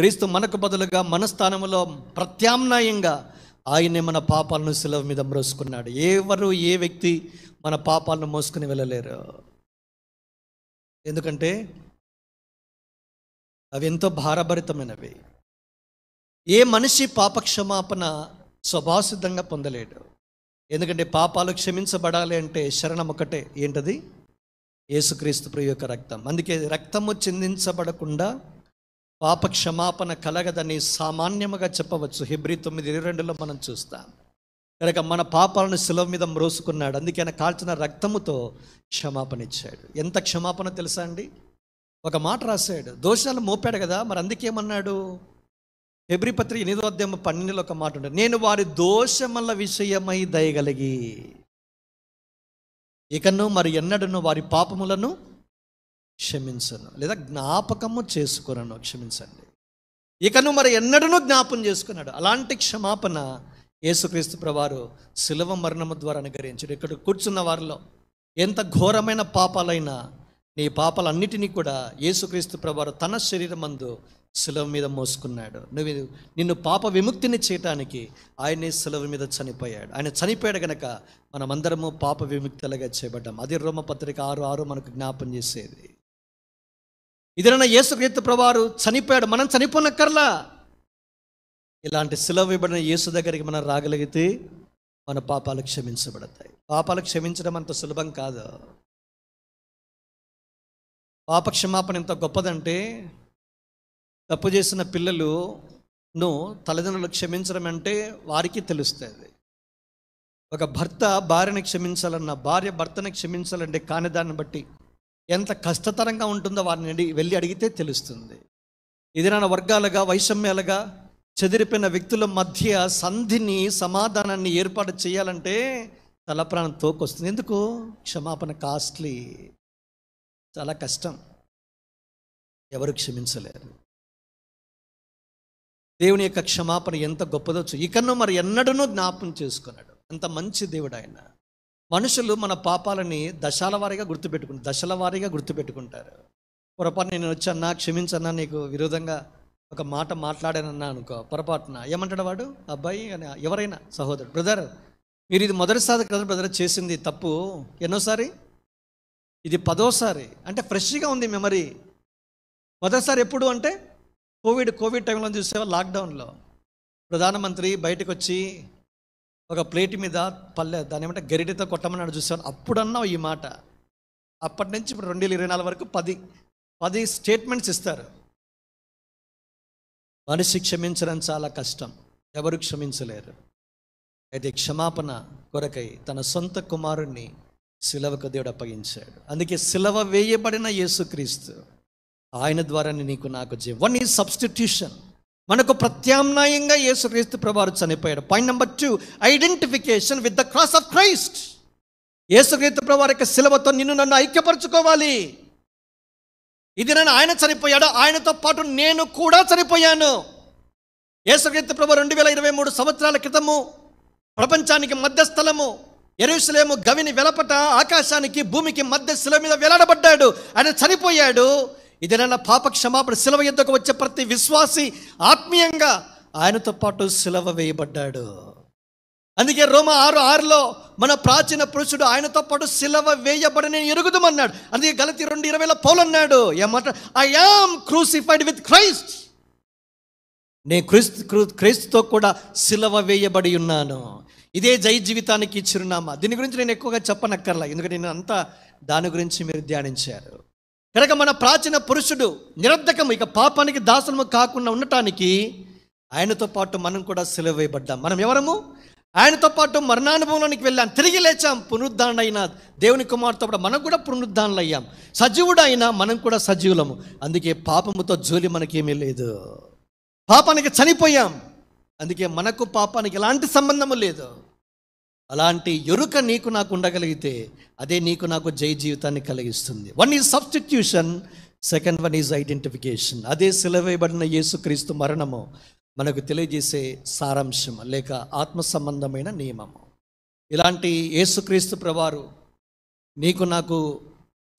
క్రీస్తు మనకు బదులుగా మన స్థానంలో ప్రత్యామ్నాయంగా ఆయనే మన పాపాలను సెలవు మీద మ్రోసుకున్నాడు ఎవరు ఏ వ్యక్తి మన పాపాలను మోసుకుని వెళ్ళలేరు ఎందుకంటే అవి ఎంతో భారభరితమైనవి ఏ మనిషి పాపక్షమాపణ స్వభాసిద్ధంగా పొందలేడు ఎందుకంటే పాపాలు క్షమించబడాలి అంటే శరణం ఒకటే ఏంటది ఏసుక్రీస్తు ప్రియ యొక్క రక్తం అందుకే రక్తము చిందించబడకుండా పాప క్షమాపణ కలగదని సామాన్యముగా చెప్పవచ్చు హిబ్రి తొమ్మిది ఇరవై రెండులో మనం చూస్తాం కనుక మన పాపాలను శిలవ మీద మ్రోసుకున్నాడు అందుకే ఆయన కాల్చిన రక్తముతో క్షమాపణ ఇచ్చాడు ఎంత క్షమాపణ తెలుసా అండి ఒక మాట రాశాడు దోషాలు మోపాడు కదా మరి అందుకేమన్నాడు హెబ్రి పత్రిక ఎనిమిదో అధ్యాయం పన్నెండులో ఒక మాట ఉండే నేను వారి దోషముల విషయమై దయగలిగి ఇకను మరి ఎన్నడను వారి పాపములను క్షమించను లేదా జ్ఞాపకము చేసుకురను క్షమించండి ఇకను మరి ఎన్నడనూ జ్ఞాపం చేసుకున్నాడు అలాంటి క్షమాపణ యేసుక్రీస్తు ప్రవారు శిలవ మరణము ద్వారా అనుగ్రహించాడు ఇక్కడ కూర్చున్న వారిలో ఎంత ఘోరమైన పాపాలైనా నీ పాపాలన్నిటినీ కూడా యేసుక్రీస్తు ప్రభారు తన శరీరం మందు శిలవ మీద మోసుకున్నాడు నువ్వు నిన్ను పాప విముక్తిని చేయటానికి ఆయనే శిలవ మీద చనిపోయాడు ఆయన చనిపోయాడు గనక మనమందరము పాప విముక్తులుగా చేపడ్డాం అది రోమపత్రిక ఆరు ఆరు మనకు జ్ఞాపం చేసేది ఇదైనా యేసుక్రీస్తు ప్రభువారు చనిపోయాడు మనం చనిపోనక్కర్లా ఇలాంటి సిలవ ఇవ్వబడిన యేసు దగ్గరికి మనం రాగలిగితే మన పాపాలు క్షమించబడతాయి పాపాలు క్షమించడం అంత సులభం కాదు పాప క్షమాపణ ఎంత గొప్పదంటే తప్పు చేసిన పిల్లలును తల్లిదండ్రులు క్షమించడం అంటే వారికి తెలుస్తుంది ఒక భర్త భార్యని క్షమించాలన్న భార్య భర్తని క్షమించాలంటే కాని దాన్ని బట్టి ఎంత కష్టతరంగా ఉంటుందో వారిని అడిగి వెళ్ళి అడిగితే తెలుస్తుంది ఎదురైన వర్గాలుగా వైషమ్యాలుగా చెదిరిపోయిన వ్యక్తుల మధ్య సంధిని సమాధానాన్ని ఏర్పాటు చేయాలంటే తలప్రాణం తోకొస్తుంది ఎందుకు క్షమాపణ కాస్ట్లీ చాలా కష్టం ఎవరు క్షమించలేరు దేవుని యొక్క క్షమాపణ ఎంత గొప్పదో ఇకను మరి ఎన్నడనూ జ్ఞాపం చేసుకున్నాడు అంత మంచి దేవుడు ఆయన మనుషులు మన పాపాలని దశల వారీగా గుర్తుపెట్టుకుంటు దశల వారీగా గుర్తుపెట్టుకుంటారు పొరపాటు నేను వచ్చానా క్షమించన్నా నీకు విరోధంగా ఒక మాట మాట్లాడానన్నా అనుకో పొరపాటున ఏమంటాడు వాడు అబ్బాయి అని ఎవరైనా సహోదరుడు బ్రదర్ మీరు ఇది మొదటిసారి కదా బ్రదర్ చేసింది తప్పు ఎన్నోసారి ఇది పదోసారి అంటే ఫ్రెష్గా ఉంది మెమరీ మొదటిసారి ఎప్పుడు అంటే కోవిడ్ కోవిడ్ టైంలో చూసేవా లాక్డౌన్లో ప్రధానమంత్రి బయటకు వచ్చి ఒక ప్లేట్ మీద పల్లె దాని ఏమంటే గరిటెతో కొట్టమన్నాడు చూసాను అప్పుడన్నావు ఈ మాట అప్పటి నుంచి ఇప్పుడు రెండు వేల ఇరవై నాలుగు వరకు పది పది స్టేట్మెంట్స్ ఇస్తారు మనిషి క్షమించడం చాలా కష్టం ఎవరు క్షమించలేరు అయితే క్షమాపణ కొరకై తన సొంత కుమారుణ్ణి శిలవకు దేవుడు అప్పగించాడు అందుకే శిలవ వేయబడిన యేసుక్రీస్తు ఆయన ద్వారా నీకు నాకు జీవన్ ఈ సబ్స్టిట్యూషన్ మనకు ప్రత్యామ్నాయంగా క్రీస్తు ప్రభారు చనిపోయాడు point number two identification with the cross of Christ క్రీస్తు ప్రభువారి యొక్క శిలవతో నిన్ను నన్ను ఐక్యపరచుకోవాలి ఇది నన్ను ఆయన చనిపోయాడు ఆయనతో పాటు నేను కూడా చనిపోయాను యేసుక్రీస్తు ప్రభు రెండు వేల ఇరవై మూడు సంవత్సరాల క్రితము ప్రపంచానికి మధ్యస్థలము ఎరుసలేము గవిని వెలపట ఆకాశానికి భూమికి మధ్య శిల మీద వెలాడబడ్డాడు ఆయన చనిపోయాడు ఇదేనైనా పాప క్షమాపణ శిలవ ఎద్దకు వచ్చే ప్రతి విశ్వాసి ఆత్మీయంగా ఆయనతో పాటు శిలవ వేయబడ్డాడు అందుకే రోమ ఆరు ఆరులో మన ప్రాచీన పురుషుడు ఆయనతో పాటు శిలవ వేయబడని ఎరుగుదమన్నాడు అందుకే గలతి రెండు ఇరవైలో పోలన్నాడు ఏమంట I am crucified with Christ నేను క్రీస్తు క్రీస్తుతో కూడా శిలవ వేయబడి ఉన్నాను ఇదే జై జీవితానికి చిరునామా దీని గురించి నేను ఎక్కువగా చెప్పనక్కర్లా ఎందుకంటే నేను అంతా దాని గురించి మీరు ధ్యానించారు కనుక మన ప్రాచీన పురుషుడు నిరర్ధకం ఇక పాపానికి దాసనము కాకుండా ఉండటానికి ఆయనతో పాటు మనం కూడా సెలవు వేయబడ్డాం మనం ఎవరము ఆయనతో పాటు మరణానుభవంలోనికి వెళ్ళాం తిరిగి లేచాం అయినా దేవుని కుమార్తో కూడా మనం కూడా పునరుద్ధారణలు అయ్యాం అయినా మనం కూడా సజీవులము అందుకే పాపముతో జోలి మనకేమీ లేదు పాపానికి చనిపోయాం అందుకే మనకు పాపానికి ఎలాంటి సంబంధము లేదు అలాంటి ఎరుక నీకు నాకు ఉండగలిగితే అదే నీకు నాకు జయ జీవితాన్ని కలిగిస్తుంది one is substitution second one is identification అదే సెలవేయబడిన యేసుక్రీస్తు మరణము మనకు తెలియజేసే సారాంశం లేక ఆత్మ సంబంధమైన నియమము ఇలాంటి యేసుక్రీస్తు ప్రవారు నీకు నాకు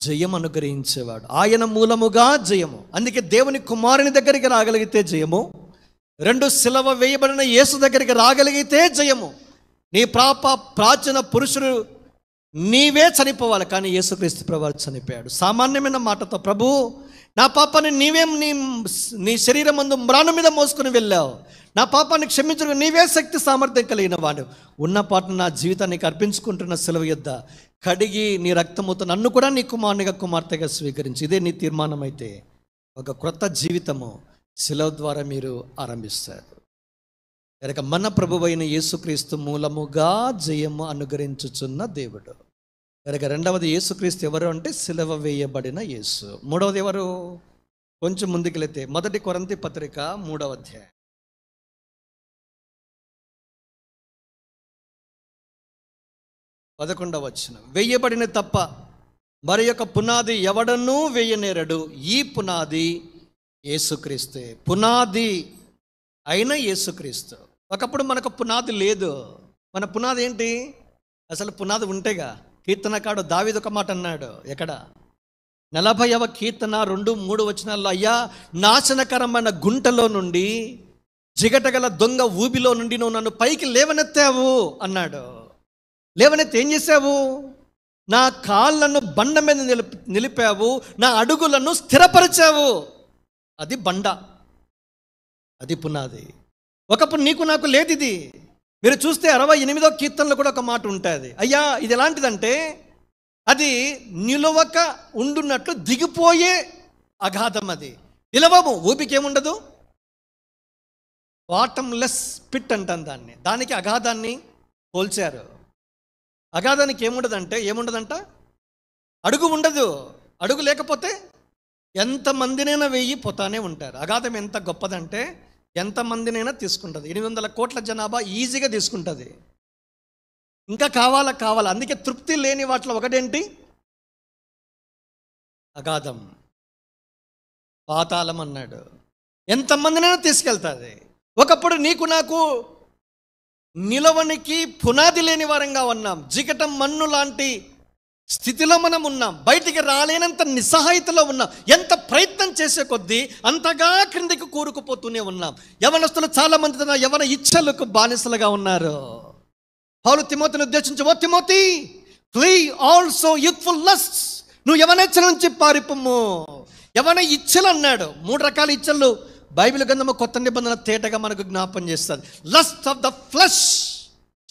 జయం అనుగ్రహించేవాడు ఆయన మూలముగా జయము అందుకే దేవుని కుమారుని దగ్గరికి రాగలిగితే జయము రెండు సిలవ వేయబడిన యేసు దగ్గరికి రాగలిగితే జయము నీ ప్రాప ప్రాచీన పురుషుడు నీవే చనిపోవాలి కానీ యేసుక్రీస్తు ప్రభు చనిపోయాడు సామాన్యమైన మాటతో ప్రభు నా పాపాన్ని నీవేం నీ నీ శరీరం ముందు మ్రాణం మీద మోసుకుని వెళ్ళావు నా పాపాన్ని క్షమించడం నీవే శక్తి సామర్థ్యం కలిగిన వాడు ఉన్న పాటను నా జీవితాన్ని అర్పించుకుంటున్న సెలవు యుద్ధ కడిగి నీ రక్తముతో నన్ను కూడా నీ కుమారునిగా కుమార్తెగా స్వీకరించి ఇదే నీ తీర్మానం అయితే ఒక క్రొత్త జీవితము సెలవు ద్వారా మీరు ఆరంభిస్తారు కనుక మన ప్రభు అయిన యేసుక్రీస్తు మూలముగా జయము అనుగ్రహించుచున్న దేవుడు కనుక రెండవది యేసుక్రీస్తు ఎవరు అంటే సిలవ వేయబడిన యేసు మూడవది ఎవరు కొంచెం ముందుకెళితే మొదటి కొరంతి పత్రిక మూడవ అధ్యాయం పదకొండవ వచ్చిన వేయబడిన తప్ప మరి యొక్క పునాది ఎవడనూ వేయనేరడు ఈ పునాది ఏసుక్రీస్తే పునాది అయిన యేసుక్రీస్తు ఒకప్పుడు మనకు పునాది లేదు మన పునాది ఏంటి అసలు పునాది ఉంటేగా కీర్తనకాడు దావిది ఒక మాట అన్నాడు ఎక్కడ నలభైవ కీర్తన రెండు మూడు వచనాల్లో అయ్యా నాశనకరమైన గుంటలో నుండి జిగటగల దొంగ ఊబిలో నుండి నువ్వు నన్ను పైకి లేవనెత్తావు అన్నాడు లేవనెత్తి ఏం చేసావు నా కాళ్ళను బండ మీద నిలిపి నిలిపావు నా అడుగులను స్థిరపరిచావు అది బండ అది పునాది ఒకప్పుడు నీకు నాకు లేదు ఇది మీరు చూస్తే అరవై ఎనిమిదో కీర్తనలో కూడా ఒక మాట ఉంటుంది అయ్యా ఇది ఎలాంటిదంటే అది నిలవక ఉండున్నట్లు దిగిపోయే అగాధం అది నిలవము ఊపికేముండదు లెస్ పిట్ అంటాం దాన్ని దానికి అగాధాన్ని పోల్చారు అగాధానికి ఏముండదంటే ఏముండదంట అడుగు ఉండదు అడుగు లేకపోతే ఎంతమందినైనా వెయ్యి పోతానే ఉంటారు అగాధం ఎంత గొప్పదంటే ఎంతమందినైనా తీసుకుంటుంది ఎనిమిది వందల కోట్ల జనాభా ఈజీగా తీసుకుంటుంది ఇంకా కావాలా కావాలా అందుకే తృప్తి లేని వాటిలో ఒకటేంటి అగాధం పాతాళం అన్నాడు ఎంతమందినైనా తీసుకెళ్తుంది ఒకప్పుడు నీకు నాకు నిలవనికి పునాది లేని వారంగా ఉన్నాం జిగటం మన్ను లాంటి స్థితిలో మనం ఉన్నాం బయటికి రాలేనంత నిస్సహాయతలో ఉన్నాం ఎంత ప్రయత్నం చేసే కొద్దీ అంతగా క్రిందికి కూరుకుపోతూనే ఉన్నాం యవనస్తులు చాలామంది తన యవన ఇచ్చలకు బానిసలుగా ఉన్నారు పౌలు తిమోతిని ఉద్దేశించి ఓ తిమోతి ఫ్లీ ఆల్సో యూత్ఫుల్ లస్ట్ నువ్వు యవనచ్చల నుంచి పారిపోము యవన ఇచ్చలు అన్నాడు మూడు రకాల ఇచ్చలు బైబిల్ గంధము కొత్త నిబంధన తేటగా మనకు జ్ఞాపం చేస్తుంది లస్ట్ ఆఫ్ ద ఫ్లష్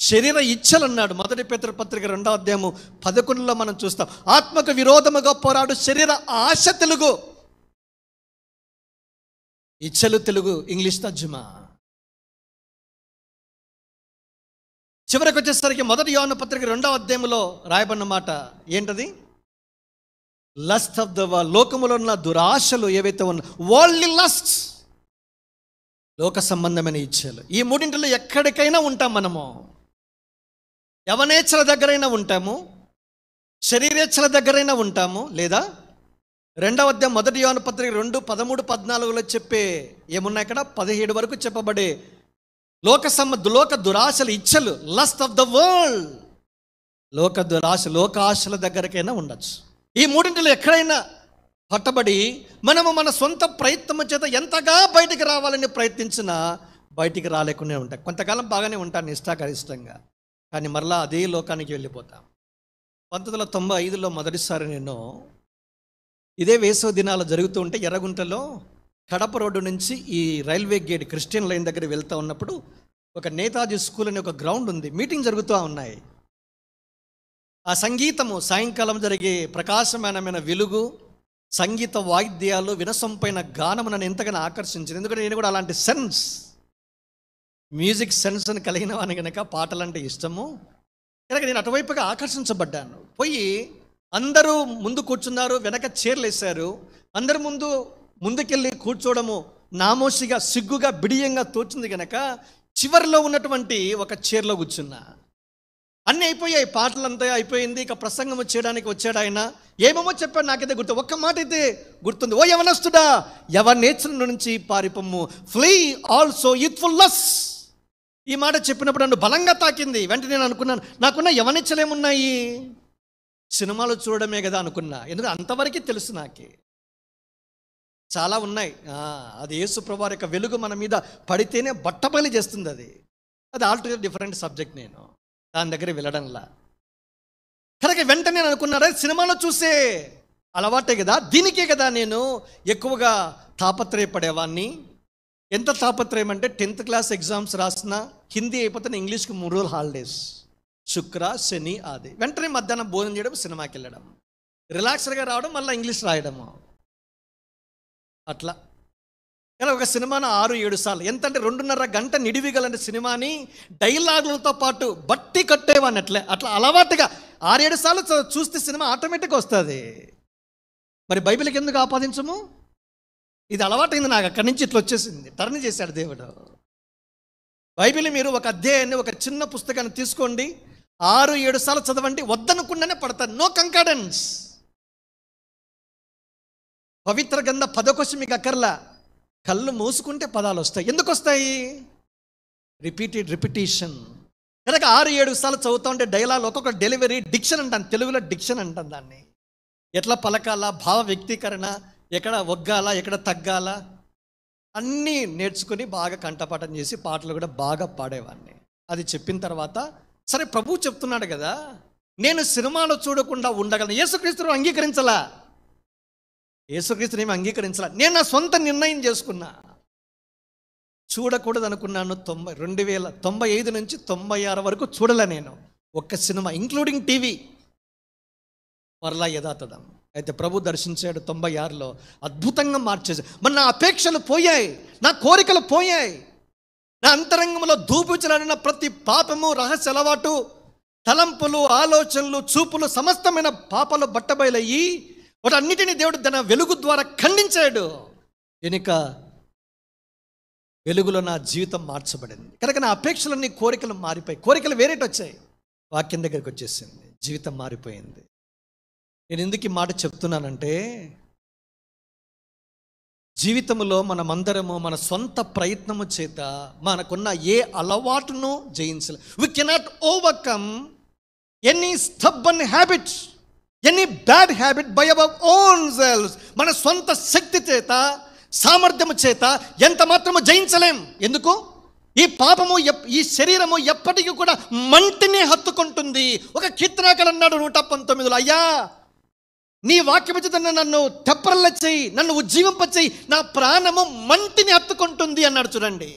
శరీర ఇచ్చలు అన్నాడు మొదటి పత్రిక రెండో అధ్యాయము పదకొండులో మనం చూస్తాం ఆత్మకు విరోధముగా పోరాడు శరీర ఆశ తెలుగు ఇచ్చలు తెలుగు ఇంగ్లీష్ తజ్జుమా చివరికి వచ్చేసరికి మొదటి యోన పత్రిక రెండవ అధ్యాయంలో రాయబడిన మాట ఏంటది లస్ట్ ఆఫ్ ద లోకములో ఉన్న దురాశలు ఏవైతే ఉన్న వరల్డ్లీ లస్ట్ లోక సంబంధమైన ఇచ్చలు ఈ మూడింటిలో ఎక్కడికైనా ఉంటాం మనము యవనేచ్ఛల దగ్గరైనా ఉంటాము శరీరేచ్ఛల దగ్గరైనా ఉంటాము లేదా రెండవ అధ్యాయం మొదటి యోన పత్రిక రెండు పదమూడు పద్నాలుగులో చెప్పే ఏమున్నాయి ఇక్కడ పదిహేడు వరకు చెప్పబడే లోక సమ్మ లోక దురాశలు ఇచ్చలు లస్ట్ ఆఫ్ ద వరల్డ్ లోక దురాశ లోకాశల దగ్గరకైనా ఉండొచ్చు ఈ మూడింటిలో ఎక్కడైనా పట్టబడి మనము మన సొంత ప్రయత్నం చేత ఎంతగా బయటికి రావాలని ప్రయత్నించినా బయటికి రాలేకుండా ఉంటాం కొంతకాలం బాగానే ఉంటాను ఇష్టాకరిష్టంగా కానీ మరలా అదే లోకానికి వెళ్ళిపోతాం పంతొమ్మిది వందల తొంభై ఐదులో మొదటిసారి నేను ఇదే వేసవ దినాలు జరుగుతూ ఉంటే ఎర్రగుంటలో కడప రోడ్డు నుంచి ఈ రైల్వే గేట్ క్రిస్టియన్ లైన్ దగ్గర వెళ్తూ ఉన్నప్పుడు ఒక నేతాజీ స్కూల్ అనే ఒక గ్రౌండ్ ఉంది మీటింగ్ జరుగుతూ ఉన్నాయి ఆ సంగీతము సాయంకాలం జరిగే ప్రకాశమానమైన వెలుగు సంగీత వాయిద్యాలు వినసంపైన గానము నన్ను ఎంతగానో ఆకర్షించింది ఎందుకంటే నేను కూడా అలాంటి సెన్స్ మ్యూజిక్ సెన్స్ని కలిగిన వాడిని కనుక పాటలంటే ఇష్టము కనుక నేను అటువైపుగా ఆకర్షించబడ్డాను పోయి అందరూ ముందు కూర్చున్నారు వెనక చీరలు వేశారు అందరి ముందు ముందుకెళ్ళి కూర్చోవడము నామోషిగా సిగ్గుగా బిడియంగా తోచింది కనుక చివరిలో ఉన్నటువంటి ఒక చీరలో కూర్చున్నా అన్నీ అయిపోయాయి పాటలంతా అయిపోయింది ఇక ప్రసంగం చేయడానికి వచ్చాడు ఆయన ఏమేమో చెప్పాడు నాకైతే గుర్తు ఒక్క మాట అయితే గుర్తుంది ఓ యవనస్తుడా ఎవరి నేచర్ నుంచి పారిపమ్ము ఫ్లీ ఆల్సో ఫుల్ లస్ ఈ మాట చెప్పినప్పుడు నన్ను బలంగా తాకింది వెంటనే నేను అనుకున్నాను నాకున్న యవనిచ్చలేమున్నాయి సినిమాలు చూడడమే కదా అనుకున్నా ఎందుకంటే అంతవరకు తెలుసు నాకే చాలా ఉన్నాయి అది యేసుప్రభు యొక్క వెలుగు మన మీద పడితేనే బట్టపల్లి చేస్తుంది అది అది ఆల్టుగేటర్ డిఫరెంట్ సబ్జెక్ట్ నేను దాని దగ్గర వెళ్ళడంలా కనుక వెంటనే నేను అనుకున్నారా సినిమాలో చూసే అలవాటే కదా దీనికే కదా నేను ఎక్కువగా తాపత్రయపడేవాన్ని ఎంత తాపత్రయం అంటే టెన్త్ క్లాస్ ఎగ్జామ్స్ రాసినా హిందీ అయిపోతున్న ఇంగ్లీష్కి మూడు రోజులు హాలిడేస్ శుక్ర శని ఆది వెంటనే మధ్యాహ్నం భోజనం చేయడం సినిమాకి వెళ్ళడం రిలాక్స్డ్గా రావడం మళ్ళీ ఇంగ్లీష్ రాయడము అట్లా కానీ ఒక సినిమాను ఆరు ఏడు సార్లు ఎంతంటే రెండున్నర గంట నిడివిగలని సినిమాని డైలాగులతో పాటు బట్టి కట్టేవాడిని అట్లే అట్లా అలవాటుగా ఆరు ఏడు సార్లు చూస్తే సినిమా ఆటోమేటిక్గా వస్తుంది మరి బైబిల్కి ఎందుకు ఆపాదించము ఇది అలవాటైంది నాకు అక్కడి నుంచి ఇట్లా వచ్చేసింది తరణి చేశాడు దేవుడు బైబిల్ మీరు ఒక అధ్యాయాన్ని ఒక చిన్న పుస్తకాన్ని తీసుకోండి ఆరు ఏడు సార్లు చదవండి వద్దనుకుండానే పడతారు నో కంకాడెన్స్ పవిత్ర గంధ పదకొచ్చి మీకు అక్కర్లా కళ్ళు మూసుకుంటే పదాలు వస్తాయి ఎందుకు వస్తాయి రిపీటెడ్ రిపిటేషన్ కనుక ఆరు ఏడు సార్లు చదువుతా ఉంటే డైలాగ్ ఒక్కొక్క డెలివరీ డిక్షన్ అంటాను తెలుగులో డిక్షన్ అంటాను దాన్ని ఎట్లా పలకాల భావ వ్యక్తీకరణ ఎక్కడ ఒగ్గాల ఎక్కడ తగ్గాల అన్నీ నేర్చుకుని బాగా కంఠపాఠం చేసి పాటలు కూడా బాగా పాడేవాడిని అది చెప్పిన తర్వాత సరే ప్రభు చెప్తున్నాడు కదా నేను సినిమాలో చూడకుండా ఉండగలను యేసుక్రీస్తును అంగీకరించలా యేసుక్రీస్తుని అంగీకరించలా నేను నా సొంత నిర్ణయం చేసుకున్నా చూడకూడదు అనుకున్నాను తొంభై రెండు వేల తొంభై ఐదు నుంచి తొంభై ఆరు వరకు చూడలే నేను ఒక్క సినిమా ఇంక్లూడింగ్ టీవీ మరలా యథాతథం అయితే ప్రభు దర్శించాడు తొంభై ఆరులో అద్భుతంగా మార్చేసి మరి నా అపేక్షలు పోయాయి నా కోరికలు పోయాయి నా అంతరంగంలో దూపించిన ప్రతి పాపము రహస్య అలవాటు తలంపులు ఆలోచనలు చూపులు సమస్తమైన పాపలు బట్టబయలయ్యి వాటన్నిటిని దేవుడు తన వెలుగు ద్వారా ఖండించాడు వెనుక వెలుగులో నా జీవితం మార్చబడింది కనుక నా అపేక్షలన్నీ కోరికలు మారిపోయి కోరికలు వేరేటి వచ్చాయి వాక్యం దగ్గరికి వచ్చేసింది జీవితం మారిపోయింది నేను ఎందుకు ఈ మాట చెప్తున్నానంటే జీవితంలో మనమందరము మన సొంత ప్రయత్నము చేత మనకున్న ఏ అలవాటును జయించలే we cannot overcome any stubborn habit any bad habit by our own selves మన సొంత శక్తి చేత సామర్థ్యము చేత ఎంత మాత్రము జయించలేం ఎందుకు ఈ పాపము ఈ శరీరము ఎప్పటికీ కూడా మంటిని హత్తుకుంటుంది ఒక కీర్తనాకలు అన్నాడు నూట పంతొమ్మిదిలో అయ్యా నీ చేత నన్ను తెప్పరల చేయి నన్ను ఉజ్జీవింపచేయి నా ప్రాణము మంటిని అత్తుకుంటుంది అన్నాడు చూడండి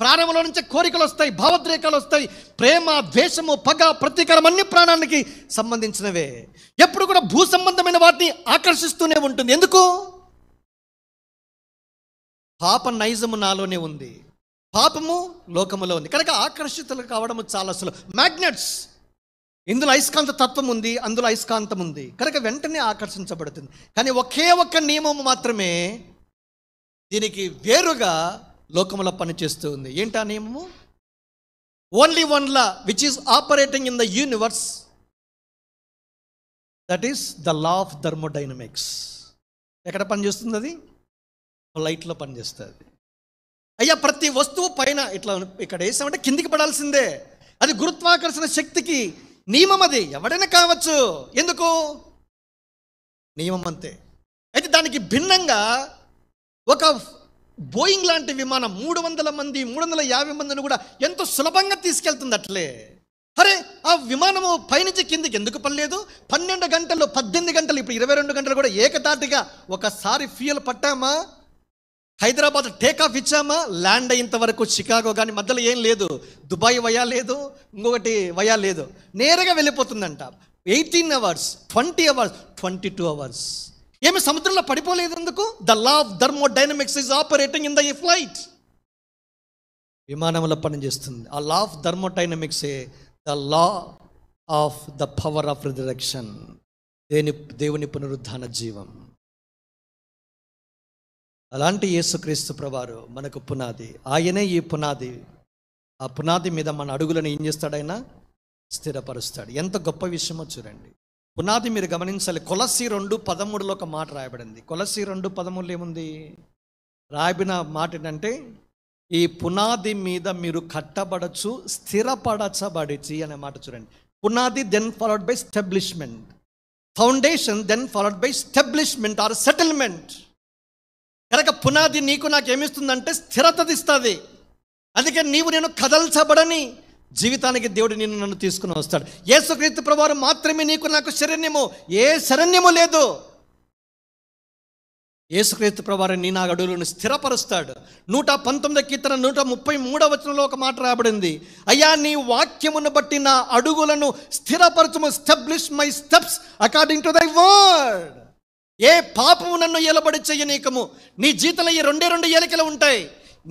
ప్రాణంలో నుంచి కోరికలు వస్తాయి భావోద్రేకాలు వస్తాయి ప్రేమ ద్వేషము పగ ప్రతీకారం అన్ని ప్రాణానికి సంబంధించినవే ఎప్పుడు కూడా భూ సంబంధమైన వాటిని ఆకర్షిస్తూనే ఉంటుంది ఎందుకు పాప నైజము నాలోనే ఉంది పాపము లోకములో ఉంది కనుక ఆకర్షితులు కావడము చాలా అసలు మ్యాగ్నెట్స్ ఇందులో అయస్కాంత తత్వం ఉంది అందులో అయస్కాంతం ఉంది కనుక వెంటనే ఆకర్షించబడుతుంది కానీ ఒకే ఒక్క నియమం మాత్రమే దీనికి వేరుగా లోకంలో పనిచేస్తూ ఉంది ఆ నియమము only one law which is operating in the universe that is the law of dynamics ఎక్కడ పనిచేస్తుంది అది లైట్లో పనిచేస్తుంది అయ్యా ప్రతి వస్తువు పైన ఇట్లా ఇక్కడ వేసామంటే కిందికి పడాల్సిందే అది గురుత్వాకర్షణ శక్తికి నియమం అది ఎవడైనా కావచ్చు ఎందుకు నియమం అంతే అయితే దానికి భిన్నంగా ఒక బోయింగ్ లాంటి విమానం మూడు వందల మంది మూడు వందల యాభై మందిని కూడా ఎంతో సులభంగా తీసుకెళ్తుంది అట్లే అరే ఆ విమానము పైనుంచి కిందికి ఎందుకు పడలేదు పన్నెండు గంటలు పద్దెనిమిది గంటలు ఇప్పుడు ఇరవై రెండు గంటలు కూడా ఏకతాటిగా ఒకసారి ఫ్యూయల్ పట్టామా హైదరాబాద్ టేక్ ఆఫ్ ఇచ్చామా ల్యాండ్ అయ్యేంత వరకు చికాగో కానీ మధ్యలో ఏం లేదు దుబాయ్ వయా లేదు ఇంకొకటి వయా లేదు నేరుగా వెళ్ళిపోతుందంట eighteen hours twenty hours twenty two hours ఏమి సముద్రంలో పడిపోలేదు ఎందుకు the law of thermodynamics is operating in the flight విమానంలో పనిచేస్తుంది ఆ లా ఆఫ్ ధర్మో డైనమిక్సే the law of the power of resurrection దేని దేవుని పునరుద్ధాన జీవం అలాంటి యేసుక్రీస్తు ప్రభారు మనకు పునాది ఆయనే ఈ పునాది ఆ పునాది మీద మన అడుగులను ఏం చేస్తాడైనా స్థిరపరుస్తాడు ఎంత గొప్ప విషయమో చూడండి పునాది మీరు గమనించాలి కొలసి రెండు పదమూడులో ఒక మాట రాయబడింది కొలసి రెండు పదమూడు ఏముంది రాయబడిన మాట ఏంటంటే ఈ పునాది మీద మీరు కట్టబడచ్చు స్థిరపడచబడిచి అనే మాట చూడండి పునాది then followed by establishment foundation then followed by establishment or settlement కనుక పునాది నీకు నాకేమిస్తుందంటే స్థిరత ఇస్తుంది అందుకే నీవు నేను కదల్చబడని జీవితానికి దేవుడు నిన్ను నన్ను తీసుకుని వస్తాడు ఏసుక్రీస్తు ప్రభావం మాత్రమే నీకు నాకు శరణ్యము ఏ శరణ్యము లేదు ఏసుక్రీస్తు ప్రభువారు నీ నా అడుగులను స్థిరపరుస్తాడు నూట పంతొమ్మిది కీర్తన నూట ముప్పై మూడవ వచనంలో ఒక మాట రాబడింది అయ్యా నీ వాక్యమును బట్టి నా అడుగులను స్థిరపరచము establish my steps according to thy word ఏ పాపము నన్ను ఏలబడి చేయనీకము నీ జీతంలో ఈ రెండే రెండు ఏలికలు ఉంటాయి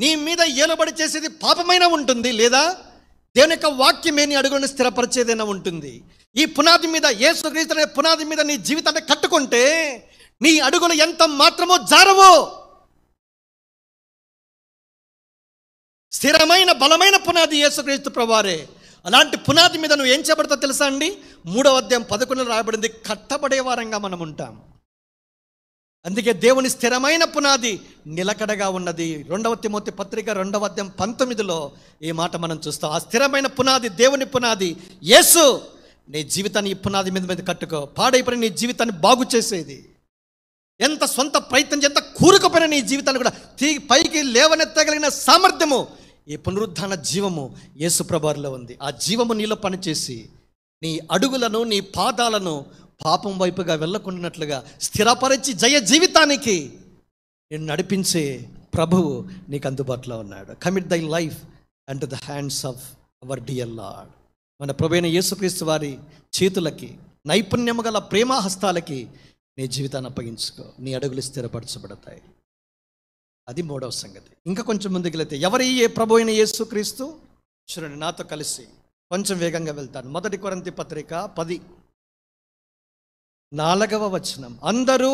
నీ మీద ఏలబడి చేసేది పాపమైనా ఉంటుంది లేదా దేవుని యొక్క వాక్యమే నీ అడుగును స్థిరపరిచేదైనా ఉంటుంది ఈ పునాది మీద ఏసుక్రీస్తునే పునాది మీద నీ జీవితాన్ని కట్టుకుంటే నీ అడుగులు ఎంత మాత్రమో జారవో స్థిరమైన బలమైన పునాది యేసుక్రీస్తు ప్రవారే అలాంటి పునాది మీద నువ్వు ఏం చేపడతావు తెలుసా అండి మూడవ అధ్యాయం పదకొండులో రాయబడింది కట్టబడే వారంగా మనం ఉంటాం అందుకే దేవుని స్థిరమైన పునాది నిలకడగా ఉన్నది రెండవ తిమోతి పత్రిక రెండవ దం పంతొమ్మిదిలో ఈ మాట మనం చూస్తాం ఆ స్థిరమైన పునాది దేవుని పునాది యేసు నీ జీవితాన్ని ఈ పునాది మీద మీద కట్టుకో పాడైపోయిన నీ జీవితాన్ని బాగు చేసేది ఎంత సొంత ప్రయత్నం ఎంత కూరుకుపోయిన నీ జీవితాన్ని కూడా తీ పైకి లేవనెత్తగలిగిన సామర్థ్యము ఈ పునరుద్ధాన జీవము యేసు ప్రభారిలో ఉంది ఆ జీవము నీలో పనిచేసి నీ అడుగులను నీ పాదాలను పాపం వైపుగా వెళ్ళకుండానట్లుగా స్థిరపరిచి జయ జీవితానికి నేను నడిపించే ప్రభువు నీకు అందుబాటులో ఉన్నాడు commit thy life and the hands of our dear Lord మన ప్రభైన యేసుక్రీస్తు వారి చేతులకి నైపుణ్యము గల ప్రేమహస్తాలకి నీ జీవితాన్ని అప్పగించుకో నీ అడుగులు స్థిరపరచబడతాయి అది మూడవ సంగతి ఇంకా కొంచెం ముందుకెళితే ఎవరి ఏ ప్రభు అయిన యేసుక్రీస్తు చూడండి నాతో కలిసి కొంచెం వేగంగా వెళ్తాను మొదటి కొరంతి పత్రిక పది నాలుగవ వచనం అందరూ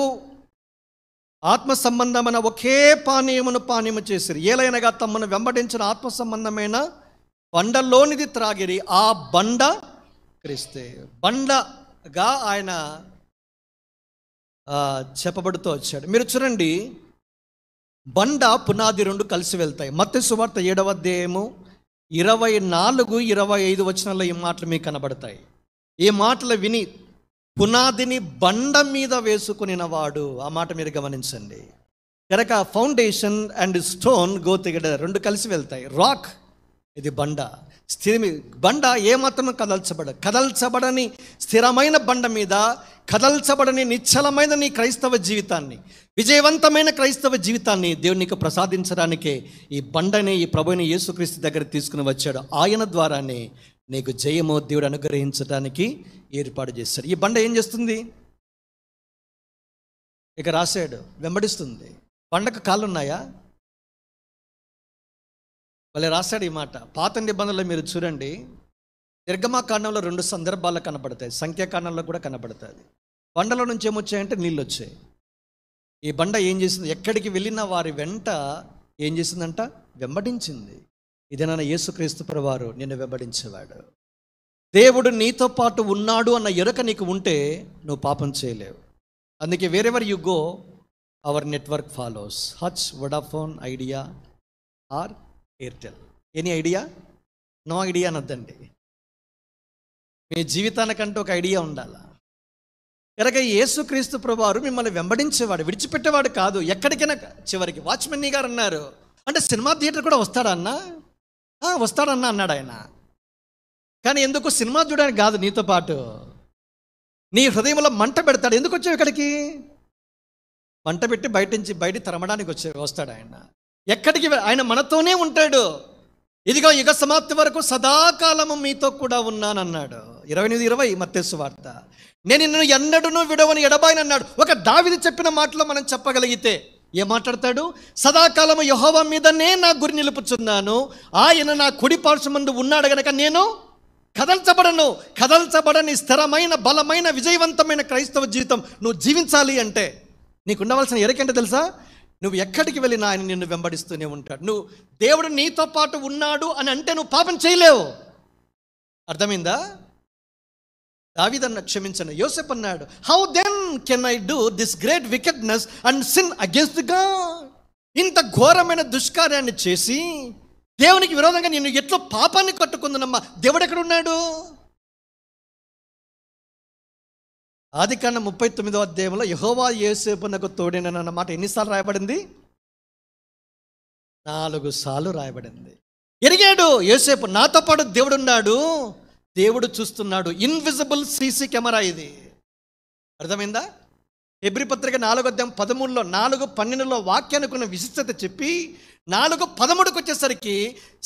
ఆత్మ సంబంధమైన ఒకే పానీయమును పానీయము చేసిరి ఏలైనగా తమను వెంబడించిన ఆత్మ సంబంధమైన బండలోనిది త్రాగిరి ఆ బండ క్రిస్తే బండగా ఆయన చెప్పబడుతూ వచ్చాడు మీరు చూడండి బండ పునాది రెండు కలిసి వెళ్తాయి మత్స్య సువార్త ఏడవ అధ్యాయము ఇరవై నాలుగు ఇరవై ఐదు వచనాల్లో ఈ మాటలు మీకు కనబడతాయి ఈ మాటలు విని పునాదిని బండ మీద వేసుకునినవాడు ఆ మాట మీరు గమనించండి కనుక ఫౌండేషన్ అండ్ స్టోన్ గోతిగడ రెండు కలిసి వెళ్తాయి రాక్ ఇది బండ స్థిర బండ ఏమాత్రం కదల్చబడ కదల్చబడని స్థిరమైన బండ మీద కదల్చబడని నిశ్చలమైన నీ క్రైస్తవ జీవితాన్ని విజయవంతమైన క్రైస్తవ జీవితాన్ని దేవునికి ప్రసాదించడానికే ఈ బండని ఈ ప్రభుని యేసుక్రీస్తు దగ్గర తీసుకుని వచ్చాడు ఆయన ద్వారానే నీకు జయమో దేవుడు అనుగ్రహించడానికి ఏర్పాటు చేస్తాడు ఈ బండ ఏం చేస్తుంది ఇక రాశాడు వెంబడిస్తుంది బండకు కాళ్ళు ఉన్నాయా మళ్ళీ రాశాడు ఈ మాట పాత నిబంధనలు మీరు చూడండి కాండంలో రెండు సందర్భాల్లో కనబడతాయి సంఖ్యాకాండంలో కూడా కనబడుతుంది బండల నుంచి ఏమొచ్చాయంటే నీళ్ళు వచ్చాయి ఈ బండ ఏం చేసింది ఎక్కడికి వెళ్ళిన వారి వెంట ఏం చేసిందంట వెంబడించింది ఇది నన్న యేసుక్రీస్తు ప్రవారు నిన్ను వెంబడించేవాడు దేవుడు నీతో పాటు ఉన్నాడు అన్న ఎరుక నీకు ఉంటే నువ్వు పాపం చేయలేవు అందుకే wherever you go our network follows Hutch Vodafone Idea or Airtel any idea no idea అనొద్దండి మీ జీవితానికంటే ఒక ఐడియా ఉండాలా కనుక యేసుక్రీస్తు ప్రభువారు మిమ్మల్ని వెంబడించేవాడు విడిచిపెట్టేవాడు కాదు ఎక్కడికైనా చివరికి వాచ్మెన్ గారు అన్నారు అంటే సినిమా థియేటర్ కూడా వస్తాడా అన్నా వస్తాడన్నా అన్నాడు ఆయన కానీ ఎందుకు సినిమా చూడడానికి కాదు నీతో పాటు నీ హృదయంలో మంట పెడతాడు ఎందుకు వచ్చావు ఇక్కడికి మంట పెట్టి బయట నుంచి బయట తరమడానికి వచ్చే వస్తాడు ఆయన ఎక్కడికి ఆయన మనతోనే ఉంటాడు ఇదిగో యుగ సమాప్తి వరకు సదాకాలము మీతో కూడా ఉన్నానన్నాడు ఇరవై ఎనిమిది ఇరవై మత్తేసు వార్త నేను నిన్ను ఎన్నడూనూ విడవని ఎడబాయినన్నాడు ఒక దావిది చెప్పిన మాటలో మనం చెప్పగలిగితే ఏ మాట్లాడతాడు సదాకాలము యహోవ మీదనే నా గురి నిలుపుచున్నాను ఆయన నా కుడి పార్శ్వమందు ఉన్నాడు గనక నేను కదల్చబడను కదల్చబడని స్థిరమైన బలమైన విజయవంతమైన క్రైస్తవ జీవితం నువ్వు జీవించాలి అంటే నీకు ఉండవలసిన ఎరకంటే తెలుసా నువ్వు ఎక్కడికి వెళ్ళినా ఆయన నిన్ను వెంబడిస్తూనే ఉంటాడు నువ్వు దేవుడు నీతో పాటు ఉన్నాడు అని అంటే నువ్వు పాపం చేయలేవు అర్థమైందా దావిదన్న క్షమించను యోసెప్ అన్నాడు how then can I do this great wickedness and sin against God ఇంత ఘోరమైన దుష్కార్యాన్ని చేసి దేవునికి విరోధంగా నేను ఎట్లో పాపాన్ని కట్టుకుందనమ్మా దేవుడు ఎక్కడున్నాడు ఆది కన్నా ముప్పై తొమ్మిదో అధ్యాయంలో యహోవా యోసేపు నాకు తోడేనన్న మాట ఎన్నిసార్లు రాయబడింది నాలుగు సార్లు రాయబడింది ఎరిగాడు యోసేపు నాతో పాటు దేవుడున్నాడు దేవుడు చూస్తున్నాడు ఇన్విజిబుల్ సీసీ కెమెరా ఇది అర్థమైందా ఎబ్రి పత్రిక నాలుగో అధ్యాయం పదమూడులో నాలుగు పన్నెండులో వాక్యానికి విశిష్టత చెప్పి నాలుగు పదమూడుకు వచ్చేసరికి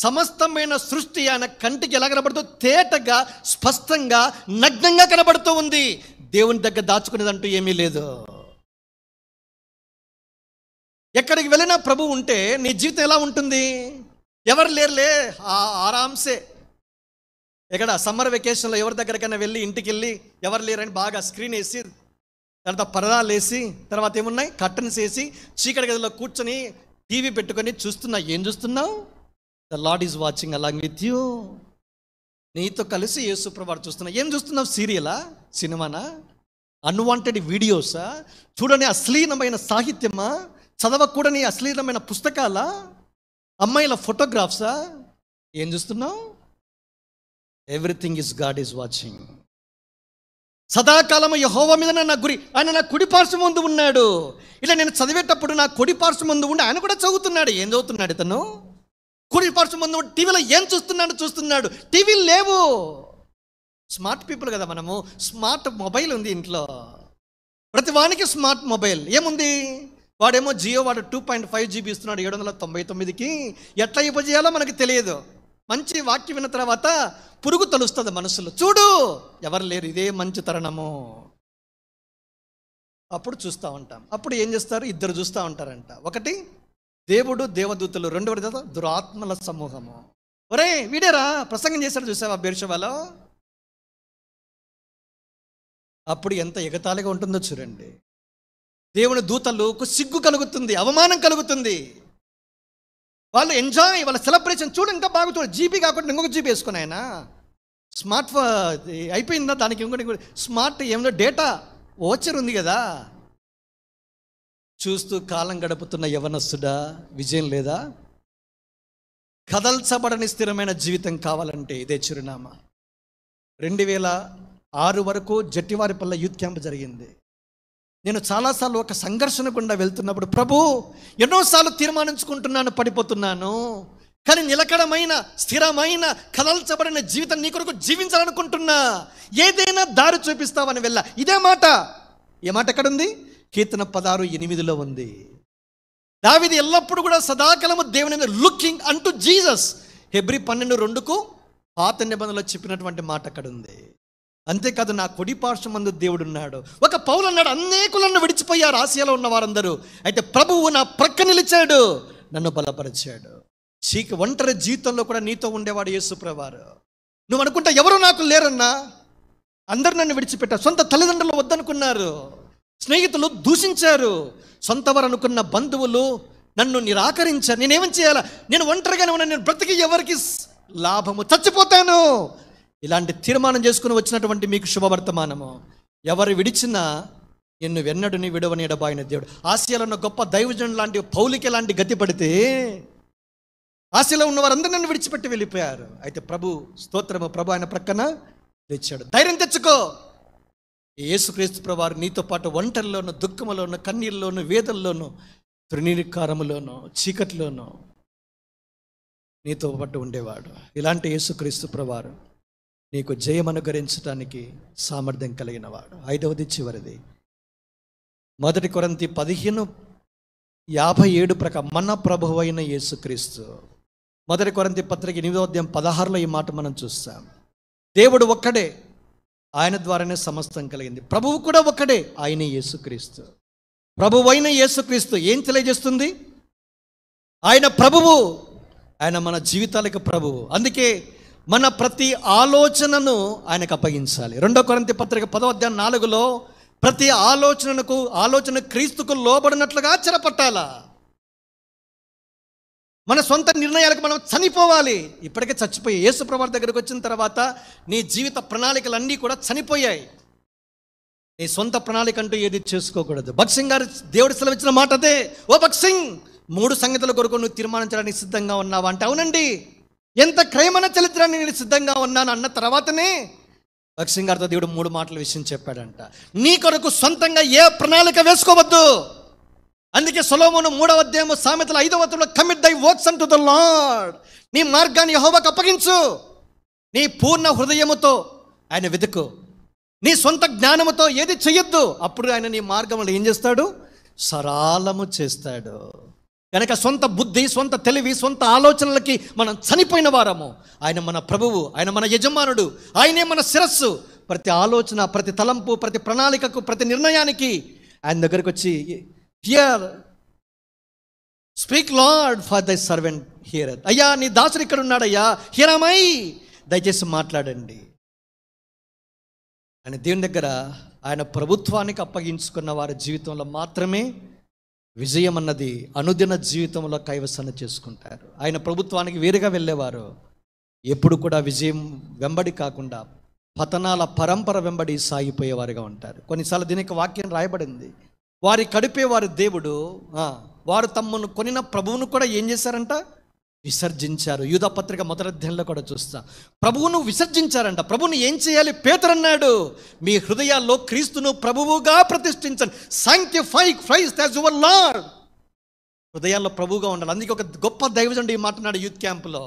సమస్తమైన సృష్టి ఆయన కంటికి ఎలా కనబడుతూ తేటగా స్పష్టంగా నగ్నంగా కనబడుతూ ఉంది దేవుని దగ్గర దాచుకునేదంటూ ఏమీ లేదు ఎక్కడికి వెళ్ళినా ప్రభు ఉంటే నీ జీవితం ఎలా ఉంటుంది ఎవరు లేరులే ఆరాంసే ఎక్కడ సమ్మర్ వెకేషన్లో ఎవరి దగ్గరకైనా వెళ్ళి ఇంటికి వెళ్ళి ఎవరు లేరని బాగా స్క్రీన్ వేసి తర్వాత పరదాలు వేసి తర్వాత ఏమున్నాయి కర్టన్స్ వేసి చీకటి గదిలో కూర్చొని టీవీ పెట్టుకొని చూస్తున్నా ఏం చూస్తున్నావు the Lord is watching along with you నీతో కలిసి యేసుప్రభాడు చూస్తున్నా ఏం చూస్తున్నావు సీరియలా సినిమానా అన్వాంటెడ్ వీడియోసా చూడని అశ్లీలమైన సాహిత్యమా చదవకూడని అశ్లీలమైన పుస్తకాలా అమ్మాయిల ఫోటోగ్రాఫ్సా ఏం చూస్తున్నావు everything is God is watching సదాకాలం యహోవ మీద నా గురి ఆయన నా కుడి పార్శ్వం ముందు ఉన్నాడు ఇలా నేను చదివేటప్పుడు నా కుడి పార్శ్వం ముందు ఉండి ఆయన కూడా చదువుతున్నాడు ఏం చదువుతున్నాడు ఇతను కుడి పార్శ్వం ముందు టీవీలో ఏం చూస్తున్నాడు చూస్తున్నాడు టీవీలు లేవు స్మార్ట్ పీపుల్ కదా మనము స్మార్ట్ మొబైల్ ఉంది ఇంట్లో ప్రతి వానికి స్మార్ట్ మొబైల్ ఏముంది వాడేమో జియో వాడు టూ పాయింట్ ఫైవ్ జీబీ ఇస్తున్నాడు ఏడు వందల తొంభై తొమ్మిదికి ఎట్లా ఇవ్వజేయాలో మనకు తెలియదు మంచి వాక్యం విన్న తర్వాత పురుగు తలుస్తుంది మనసులో చూడు ఎవరు లేరు ఇదే మంచి తరుణము అప్పుడు చూస్తూ ఉంటాం అప్పుడు ఏం చేస్తారు ఇద్దరు చూస్తూ ఉంటారంట ఒకటి దేవుడు దేవదూతలు రెండవది కదా దురాత్మల సమూహము ఒరే వీడేరా ప్రసంగం చేశాడు చూసావా బీర్షవాలో అప్పుడు ఎంత ఎగతాళిగా ఉంటుందో చూడండి దేవుని దూతలకు సిగ్గు కలుగుతుంది అవమానం కలుగుతుంది వాళ్ళు ఎంజాయ్ వాళ్ళ సెలబ్రేషన్ చూడు ఇంకా బాగా చూడు జీబీ కాకుండా ఇంకొక జీపీ వేసుకున్నాయన స్మార్ట్ ఫోన్ అయిపోయిందా దానికి ఇంకోటి స్మార్ట్ ఏమిటో డేటా ఓచర్ ఉంది కదా చూస్తూ కాలం గడుపుతున్న యవనస్సుడా విజయం లేదా కదల్చబడని స్థిరమైన జీవితం కావాలంటే ఇదే చిరునామా రెండు వేల ఆరు వరకు జట్టివారిపల్ల యూత్ క్యాంప్ జరిగింది నేను చాలాసార్లు ఒక సంఘర్షణ గుండా వెళ్తున్నప్పుడు ప్రభు ఎన్నోసార్లు తీర్మానించుకుంటున్నాను పడిపోతున్నాను కానీ నిలకడమైన స్థిరమైన కదల్చబడిన జీవితం నీ కొరకు జీవించాలనుకుంటున్నా ఏదైనా దారి చూపిస్తావని వెళ్ళ ఇదే మాట ఏ మాట ఎక్కడుంది కీర్తన పదహారు ఎనిమిదిలో ఉంది దావిది ఎల్లప్పుడూ కూడా సదాకాలము దేవుని లుకింగ్ అంటూ జీసస్ హెబ్రి పన్నెండు రెండుకు పాత నిబంధనలో చెప్పినటువంటి మాట అక్కడ ఉంది అంతేకాదు నా కొడి దేవుడు ఉన్నాడు ఒక పౌలు అన్నాడు అనేకులను విడిచిపోయారు ఆసియాలో ఉన్న వారందరూ అయితే ప్రభువు నా ప్రక్క నిలిచాడు నన్ను బలపరిచాడు చీక ఒంటరి జీవితంలో కూడా నీతో ఉండేవాడు యేసుప్రవారు నువ్వు అనుకుంటా ఎవరు నాకు లేరన్నా అందరు నన్ను విడిచిపెట్టారు సొంత తల్లిదండ్రులు వద్దనుకున్నారు స్నేహితులు దూషించారు సొంతవారు అనుకున్న బంధువులు నన్ను నిరాకరించారు నేనేమని చేయాలా నేను ఒంటరిగానే ఉన్నాను నేను బ్రతికి ఎవరికి లాభము చచ్చిపోతాను ఇలాంటి తీర్మానం చేసుకుని వచ్చినటువంటి మీకు శుభవర్తమానము ఎవరు విడిచినా నిన్ను వెన్నడుని విడవని ఎడబాయిన దేవుడు ఆసియాలో ఉన్న గొప్ప దైవజనుడు లాంటి పౌలికి లాంటి గతి పడితే ఆశలో ఉన్న వారందరూ నన్ను విడిచిపెట్టి వెళ్ళిపోయారు అయితే ప్రభు స్తోత్రము ప్రభు ఆయన ప్రక్కన తెచ్చాడు ధైర్యం తెచ్చుకో యేసుక్రీస్తు ప్రభువారు నీతో పాటు ఒంటరిలోను దుఃఖములోను కన్నీళ్ళలోను వేదల్లోను తృణీకారములోను చీకటిలోను నీతో పాటు ఉండేవాడు ఇలాంటి యేసుక్రీస్తు ప్రభువారు నీకు జయం అనుగ్రహించడానికి సామర్థ్యం కలిగిన వాడు ఐదవది చివరిది మొదటి కొరంతి పదిహేను యాభై ఏడు ప్రకారం మన ప్రభు అయిన యేసుక్రీస్తు మొదటి కొరంతి పత్రిక నివేద్యం పదహారులో ఈ మాట మనం చూస్తాం దేవుడు ఒక్కడే ఆయన ద్వారానే సమస్తం కలిగింది ప్రభువు కూడా ఒక్కడే ఆయన యేసుక్రీస్తు ప్రభువైన యేసుక్రీస్తు ఏం తెలియజేస్తుంది ఆయన ప్రభువు ఆయన మన జీవితాలకు ప్రభువు అందుకే మన ప్రతి ఆలోచనను ఆయనకు అప్పగించాలి రెండో కొరంతి పత్రిక పదో అధ్యాయం నాలుగులో ప్రతి ఆలోచనకు ఆలోచన క్రీస్తుకు లోబడినట్లుగా చెరపట్టాల మన సొంత నిర్ణయాలకు మనం చనిపోవాలి ఇప్పటికే చచ్చిపోయి ప్రభావ దగ్గరకు వచ్చిన తర్వాత నీ జీవిత ప్రణాళికలన్నీ కూడా చనిపోయాయి నీ సొంత ప్రణాళిక అంటూ ఏది చేసుకోకూడదు భక్సింగ్ గారు దేవుడి సెలవిచ్చిన మాట అదే ఓ భక్సింగ్ మూడు సంగతుల కొరకు నువ్వు తీర్మానించడానికి సిద్ధంగా ఉన్నావా అంటే అవునండి ఎంత క్రయమన చరిత్రాన్ని నేను సిద్ధంగా ఉన్నాను అన్న తర్వాతనే భక్సింగ్ దేవుడు మూడు మాటల విషయం చెప్పాడంట నీ కొరకు సొంతంగా ఏ ప్రణాళిక వేసుకోవద్దు అందుకే సొలోమును మూడవ అధ్యాయము సామెతలు ఐదవ కమిట్ దై వర్క్స్ అంటు ద లాడ్ నీ మార్గాన్ని యహోవాకు అప్పగించు నీ పూర్ణ హృదయముతో ఆయన వెతుకు నీ సొంత జ్ఞానముతో ఏది చెయ్యొద్దు అప్పుడు ఆయన నీ మార్గంలో ఏం చేస్తాడు సరాలము చేస్తాడు కనుక సొంత బుద్ధి సొంత తెలివి సొంత ఆలోచనలకి మనం చనిపోయిన వారము ఆయన మన ప్రభువు ఆయన మన యజమానుడు ఆయనే మన శిరస్సు ప్రతి ఆలోచన ప్రతి తలంపు ప్రతి ప్రణాళికకు ప్రతి నిర్ణయానికి ఆయన దగ్గరకు వచ్చి here speak Lord for thy servant hear అయ్యా నీ దాసుడు ఇక్కడ ఉన్నాడయ్యా హిరామై దయచేసి మాట్లాడండి ఆయన దేవుని దగ్గర ఆయన ప్రభుత్వానికి అప్పగించుకున్న వారి జీవితంలో మాత్రమే విజయం అన్నది అనుదిన జీవితంలో కైవసాన్ని చేసుకుంటారు ఆయన ప్రభుత్వానికి వేరుగా వెళ్ళేవారు ఎప్పుడు కూడా విజయం వెంబడి కాకుండా పతనాల పరంపర వెంబడి సాగిపోయేవారుగా ఉంటారు కొన్నిసార్లు దీనికి వాక్యం రాయబడింది వారి కడిపేవారు దేవుడు వారు తమ్మును కొనిన ప్రభువును కూడా ఏం చేశారంట విసర్జించారు యూధపత్రిక మొదలధ్యంలో కూడా చూస్తా ప్రభువును విసర్జించారంట ప్రభుని ఏం చేయాలి పేతరన్నాడు మీ హృదయాల్లో క్రీస్తును ప్రభువుగా ప్రతిష్ఠించండి sanctify Christ as your lord హృదయాల్లో ప్రభువుగా ఉండాలి అందుకే ఒక గొప్ప దైవజండు ఈ మాట్లాడు యూత్ క్యాంపులో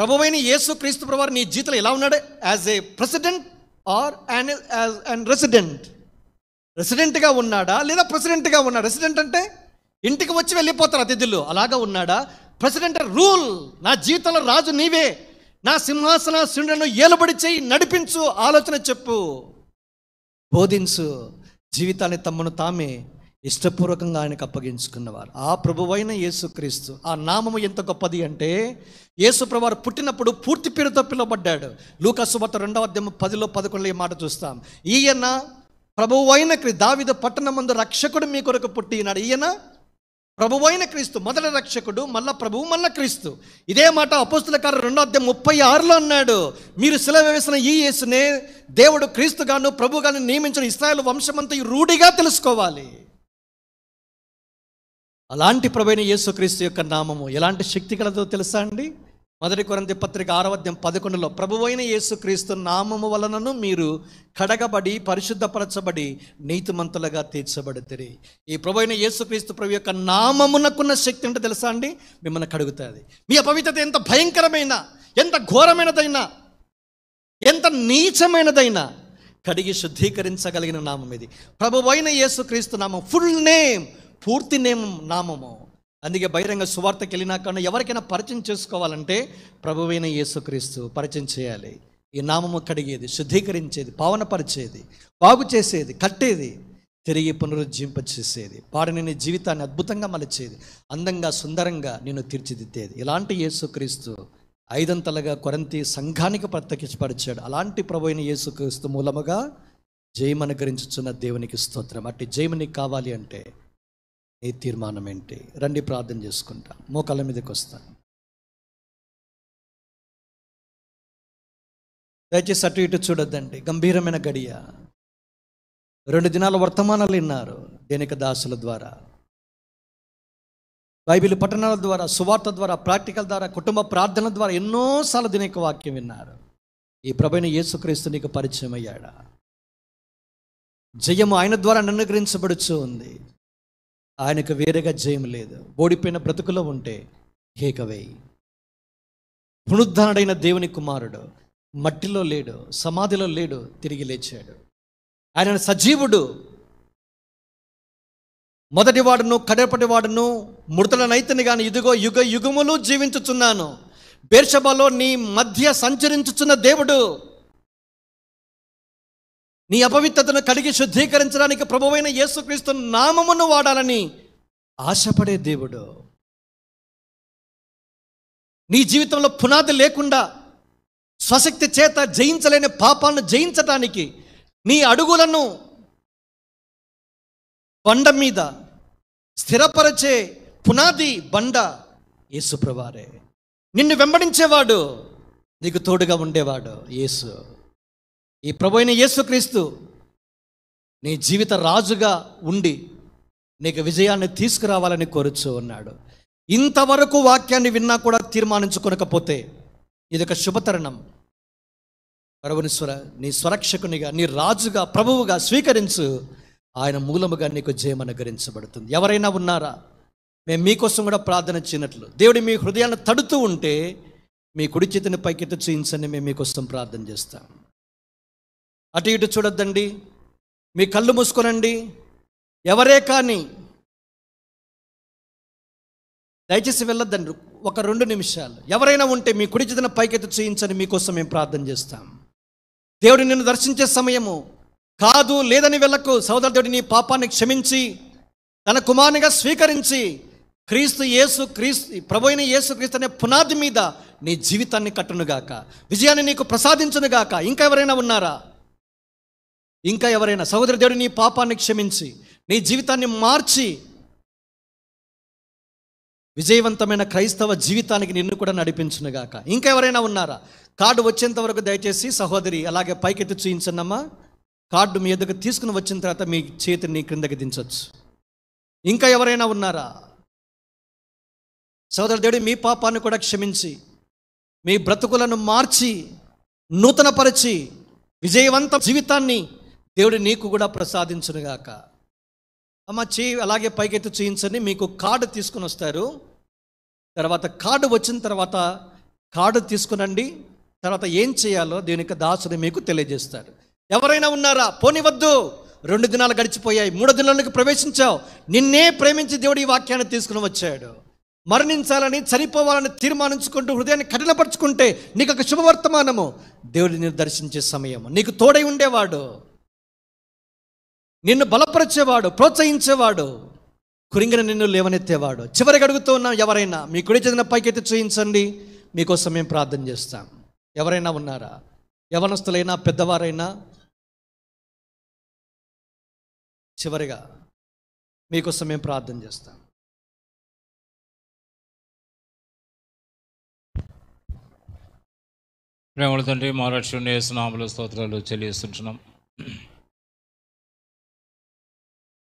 ప్రభువైన యేసు క్రీస్తు ప్రభువారు నీ జీతంలో ఎలా ఉన్నాడు as a president or and as and resident రెసిడెంట్గా ఉన్నాడా లేదా ప్రెసిడెంట్గా ఉన్నాడా రెసిడెంట్ అంటే ఇంటికి వచ్చి వెళ్ళిపోతారు అతిథులు అలాగా ఉన్నాడా ప్రెసిడెంట్ రూల్ నా జీవితంలో రాజు నీవే నా సింహాసన శూన్యను ఏలుబడి చేయి నడిపించు ఆలోచన చెప్పు బోధించు జీవితాన్ని తమ్మును తామే ఇష్టపూర్వకంగా ఆయనకు అప్పగించుకున్నవారు ఆ ప్రభువైన యేసుక్రీస్తు ఆ నామము ఎంత గొప్పది అంటే యేసు పుట్టినప్పుడు పూర్తి పేరుతో పిలువబడ్డాడు లూకసువార్త రెండవ అధ్యాయం పదిలో పదకొండులో ఈ మాట చూస్తాం ఈయన ప్రభువైన దావిద పట్టణం ముందు రక్షకుడు మీ కొరకు పుట్టినాడు ఈయన ప్రభువైన క్రీస్తు మొదటి రక్షకుడు మళ్ళా ప్రభువు మళ్ళా క్రీస్తు ఇదే మాట అపోస్తులకారు కారు అధ్యాయం ముప్పై ఆరులో అన్నాడు మీరు శిల వేసిన ఈ యేసునే దేవుడు క్రీస్తుగాను గాను నియమించిన ఇస్రాయల్ వంశమంతా రూఢిగా తెలుసుకోవాలి అలాంటి యేసు క్రీస్తు యొక్క నామము ఎలాంటి శక్తి కలదో తెలుసా అండి మొదటి కొరంతి పత్రిక ఆరవద్యం పదకొండులో ప్రభువైన యేసుక్రీస్తు నామము వలనను మీరు కడగబడి పరిశుద్ధపరచబడి నీతిమంతులుగా తీర్చబడితే ఈ ప్రభువైన యేసుక్రీస్తు ప్రభు యొక్క నామమునకున్న శక్తి అంటే తెలుసా అండి మిమ్మల్ని కడుగుతుంది మీ అపవిత్రత ఎంత భయంకరమైన ఎంత ఘోరమైనదైనా ఎంత నీచమైనదైనా కడిగి శుద్ధీకరించగలిగిన నామం ఇది ప్రభువైన యేసుక్రీస్తు నామం ఫుల్ నేమ్ పూర్తి నేమం నామము అందుకే బహిరంగ సువార్తకి వెళ్ళినాకన్నా ఎవరికైనా పరిచయం చేసుకోవాలంటే ప్రభువైన యేసుక్రీస్తు పరిచయం చేయాలి ఈ నామము కడిగేది శుద్ధీకరించేది పావనపరిచేది బాగు చేసేది కట్టేది తిరిగి పునరుజ్జింపచేసేది పాడని జీవితాన్ని అద్భుతంగా మలిచేది అందంగా సుందరంగా నేను తీర్చిదిద్దేది ఇలాంటి యేసుక్రీస్తు ఐదంతలుగా కొరంతి సంఘానికి ప్రత్యక్షపరిచాడు అలాంటి ప్రభువైన యేసుక్రీస్తు మూలముగా జయమనుగరించుచున్న దేవునికి స్తోత్రం అట్టి జయమునికి కావాలి అంటే ఏ తీర్మానం ఏంటి రండి ప్రార్థన చేసుకుంటా మోకాల మీదకి వస్తా దయచేసి అటు ఇటు చూడొద్దండి గంభీరమైన గడియ రెండు దినాల వర్తమానాలు విన్నారు దేనిక దాసుల ద్వారా బైబిల్ పట్టణాల ద్వారా సువార్త ద్వారా ప్రాక్టికల్ ద్వారా కుటుంబ ప్రార్థనల ద్వారా ఎన్నోసార్లు దీనిక వాక్యం విన్నారు ఈ ప్రభుని యేసుక్రీస్తు నీకు పరిచయం అయ్యాడా జయము ఆయన ద్వారా అనుగ్రహించబడుచు ఉంది ఆయనకు వేరేగా జయం లేదు ఓడిపోయిన బ్రతుకులో ఉంటే హేకవే పునరుద్ధరణడైన దేవుని కుమారుడు మట్టిలో లేడు సమాధిలో లేడు తిరిగి లేచాడు ఆయన సజీవుడు మొదటివాడును కడపటివాడును నైతని కానీ ఇదిగో యుగ యుగములు జీవించుచున్నాను బేర్షబలో నీ మధ్య సంచరించుచున్న దేవుడు నీ అపవిత్రతను కడిగి శుద్ధీకరించడానికి ప్రభువైన యేసుక్రీస్తు నామమును వాడాలని ఆశపడే దేవుడు నీ జీవితంలో పునాది లేకుండా స్వశక్తి చేత జయించలేని పాపాలను జయించటానికి నీ అడుగులను బండ మీద స్థిరపరచే పునాది బండ యేసుప్రవారే నిన్ను వెంబడించేవాడు నీకు తోడుగా ఉండేవాడు యేసు ఈ ప్రభు అయిన యేసుక్రీస్తు నీ జీవిత రాజుగా ఉండి నీకు విజయాన్ని తీసుకురావాలని కోరుచూ ఉన్నాడు ఇంతవరకు వాక్యాన్ని విన్నా కూడా తీర్మానించుకొనకపోతే ఇది ఒక శుభతరుణం ప్రభుని స్వర నీ స్వరక్షకునిగా నీ రాజుగా ప్రభువుగా స్వీకరించు ఆయన మూలముగా నీకు జయం గరించబడుతుంది ఎవరైనా ఉన్నారా మేము మీకోసం కూడా ప్రార్థన చేయనట్లు దేవుడు మీ హృదయాన్ని తడుతూ ఉంటే మీ కుడి చేతిని పైకెత్తు చూయించండి మేము మీకోసం ప్రార్థన చేస్తాం అటు ఇటు చూడొద్దండి మీ కళ్ళు మూసుకొనండి ఎవరే కానీ దయచేసి వెళ్ళొద్దండి ఒక రెండు నిమిషాలు ఎవరైనా ఉంటే మీ కుడి చేతన పైకెత్తి చేయించని మీకోసం మేము ప్రార్థన చేస్తాం దేవుడు నిన్ను దర్శించే సమయము కాదు లేదని వెళ్ళకు సోదర దేవుడి నీ పాపాన్ని క్షమించి తన కుమారునిగా స్వీకరించి క్రీస్తు యేసు క్రీస్తు ప్రభు అయిన యేసు క్రీస్తు అనే పునాది మీద నీ జీవితాన్ని కట్టునుగాక విజయాన్ని నీకు ప్రసాదించునుగాక ఇంకా ఎవరైనా ఉన్నారా ఇంకా ఎవరైనా సహోదర దేవుడు నీ పాపాన్ని క్షమించి నీ జీవితాన్ని మార్చి విజయవంతమైన క్రైస్తవ జీవితానికి నిన్ను కూడా నడిపించునుగాక ఇంకా ఎవరైనా ఉన్నారా కార్డు వచ్చేంత వరకు దయచేసి సహోదరి అలాగే పైకెత్తి చూయించండమ్మా కార్డు మీ ఎదుగు తీసుకుని వచ్చిన తర్వాత మీ చేతిని క్రిందకి దించవచ్చు ఇంకా ఎవరైనా ఉన్నారా సహోదరు దేవుడు మీ పాపాన్ని కూడా క్షమించి మీ బ్రతుకులను మార్చి నూతనపరిచి విజయవంత జీవితాన్ని దేవుడు నీకు కూడా ప్రసాదించునుగాక అమ్మ చేయి అలాగే పైకెత్తి చూయించండి మీకు కార్డు తీసుకుని వస్తారు తర్వాత కార్డు వచ్చిన తర్వాత కార్డు తీసుకునండి తర్వాత ఏం చేయాలో దీనికి దాసుని మీకు తెలియజేస్తారు ఎవరైనా ఉన్నారా పోనివద్దు రెండు దినాలు గడిచిపోయాయి మూడు దినాలకు ప్రవేశించావు నిన్నే ప్రేమించి దేవుడు ఈ వాక్యాన్ని తీసుకుని వచ్చాడు మరణించాలని చనిపోవాలని తీర్మానించుకుంటూ హృదయాన్ని కఠినపరుచుకుంటే నీకు ఒక శుభవర్తమానము దేవుడిని దర్శించే సమయము నీకు తోడై ఉండేవాడు నిన్ను బలపరిచేవాడు ప్రోత్సహించేవాడు కురింగిన నిన్ను లేవనెత్తేవాడు చివరికి అడుగుతూ ఉన్నాం ఎవరైనా మీ కుడి చేతిన పైకెత్తి చూయించండి మీకోసం మేము ప్రార్థన చేస్తాం ఎవరైనా ఉన్నారా యవనస్తులైనా పెద్దవారైనా చివరిగా మీకోసం మేము ప్రార్థన చేస్తాం ప్రేమల తండ్రి మహారాష్ట్ర నేస్తున్నాములు స్తోత్రాలు చెల్లిస్తుంటున్నాం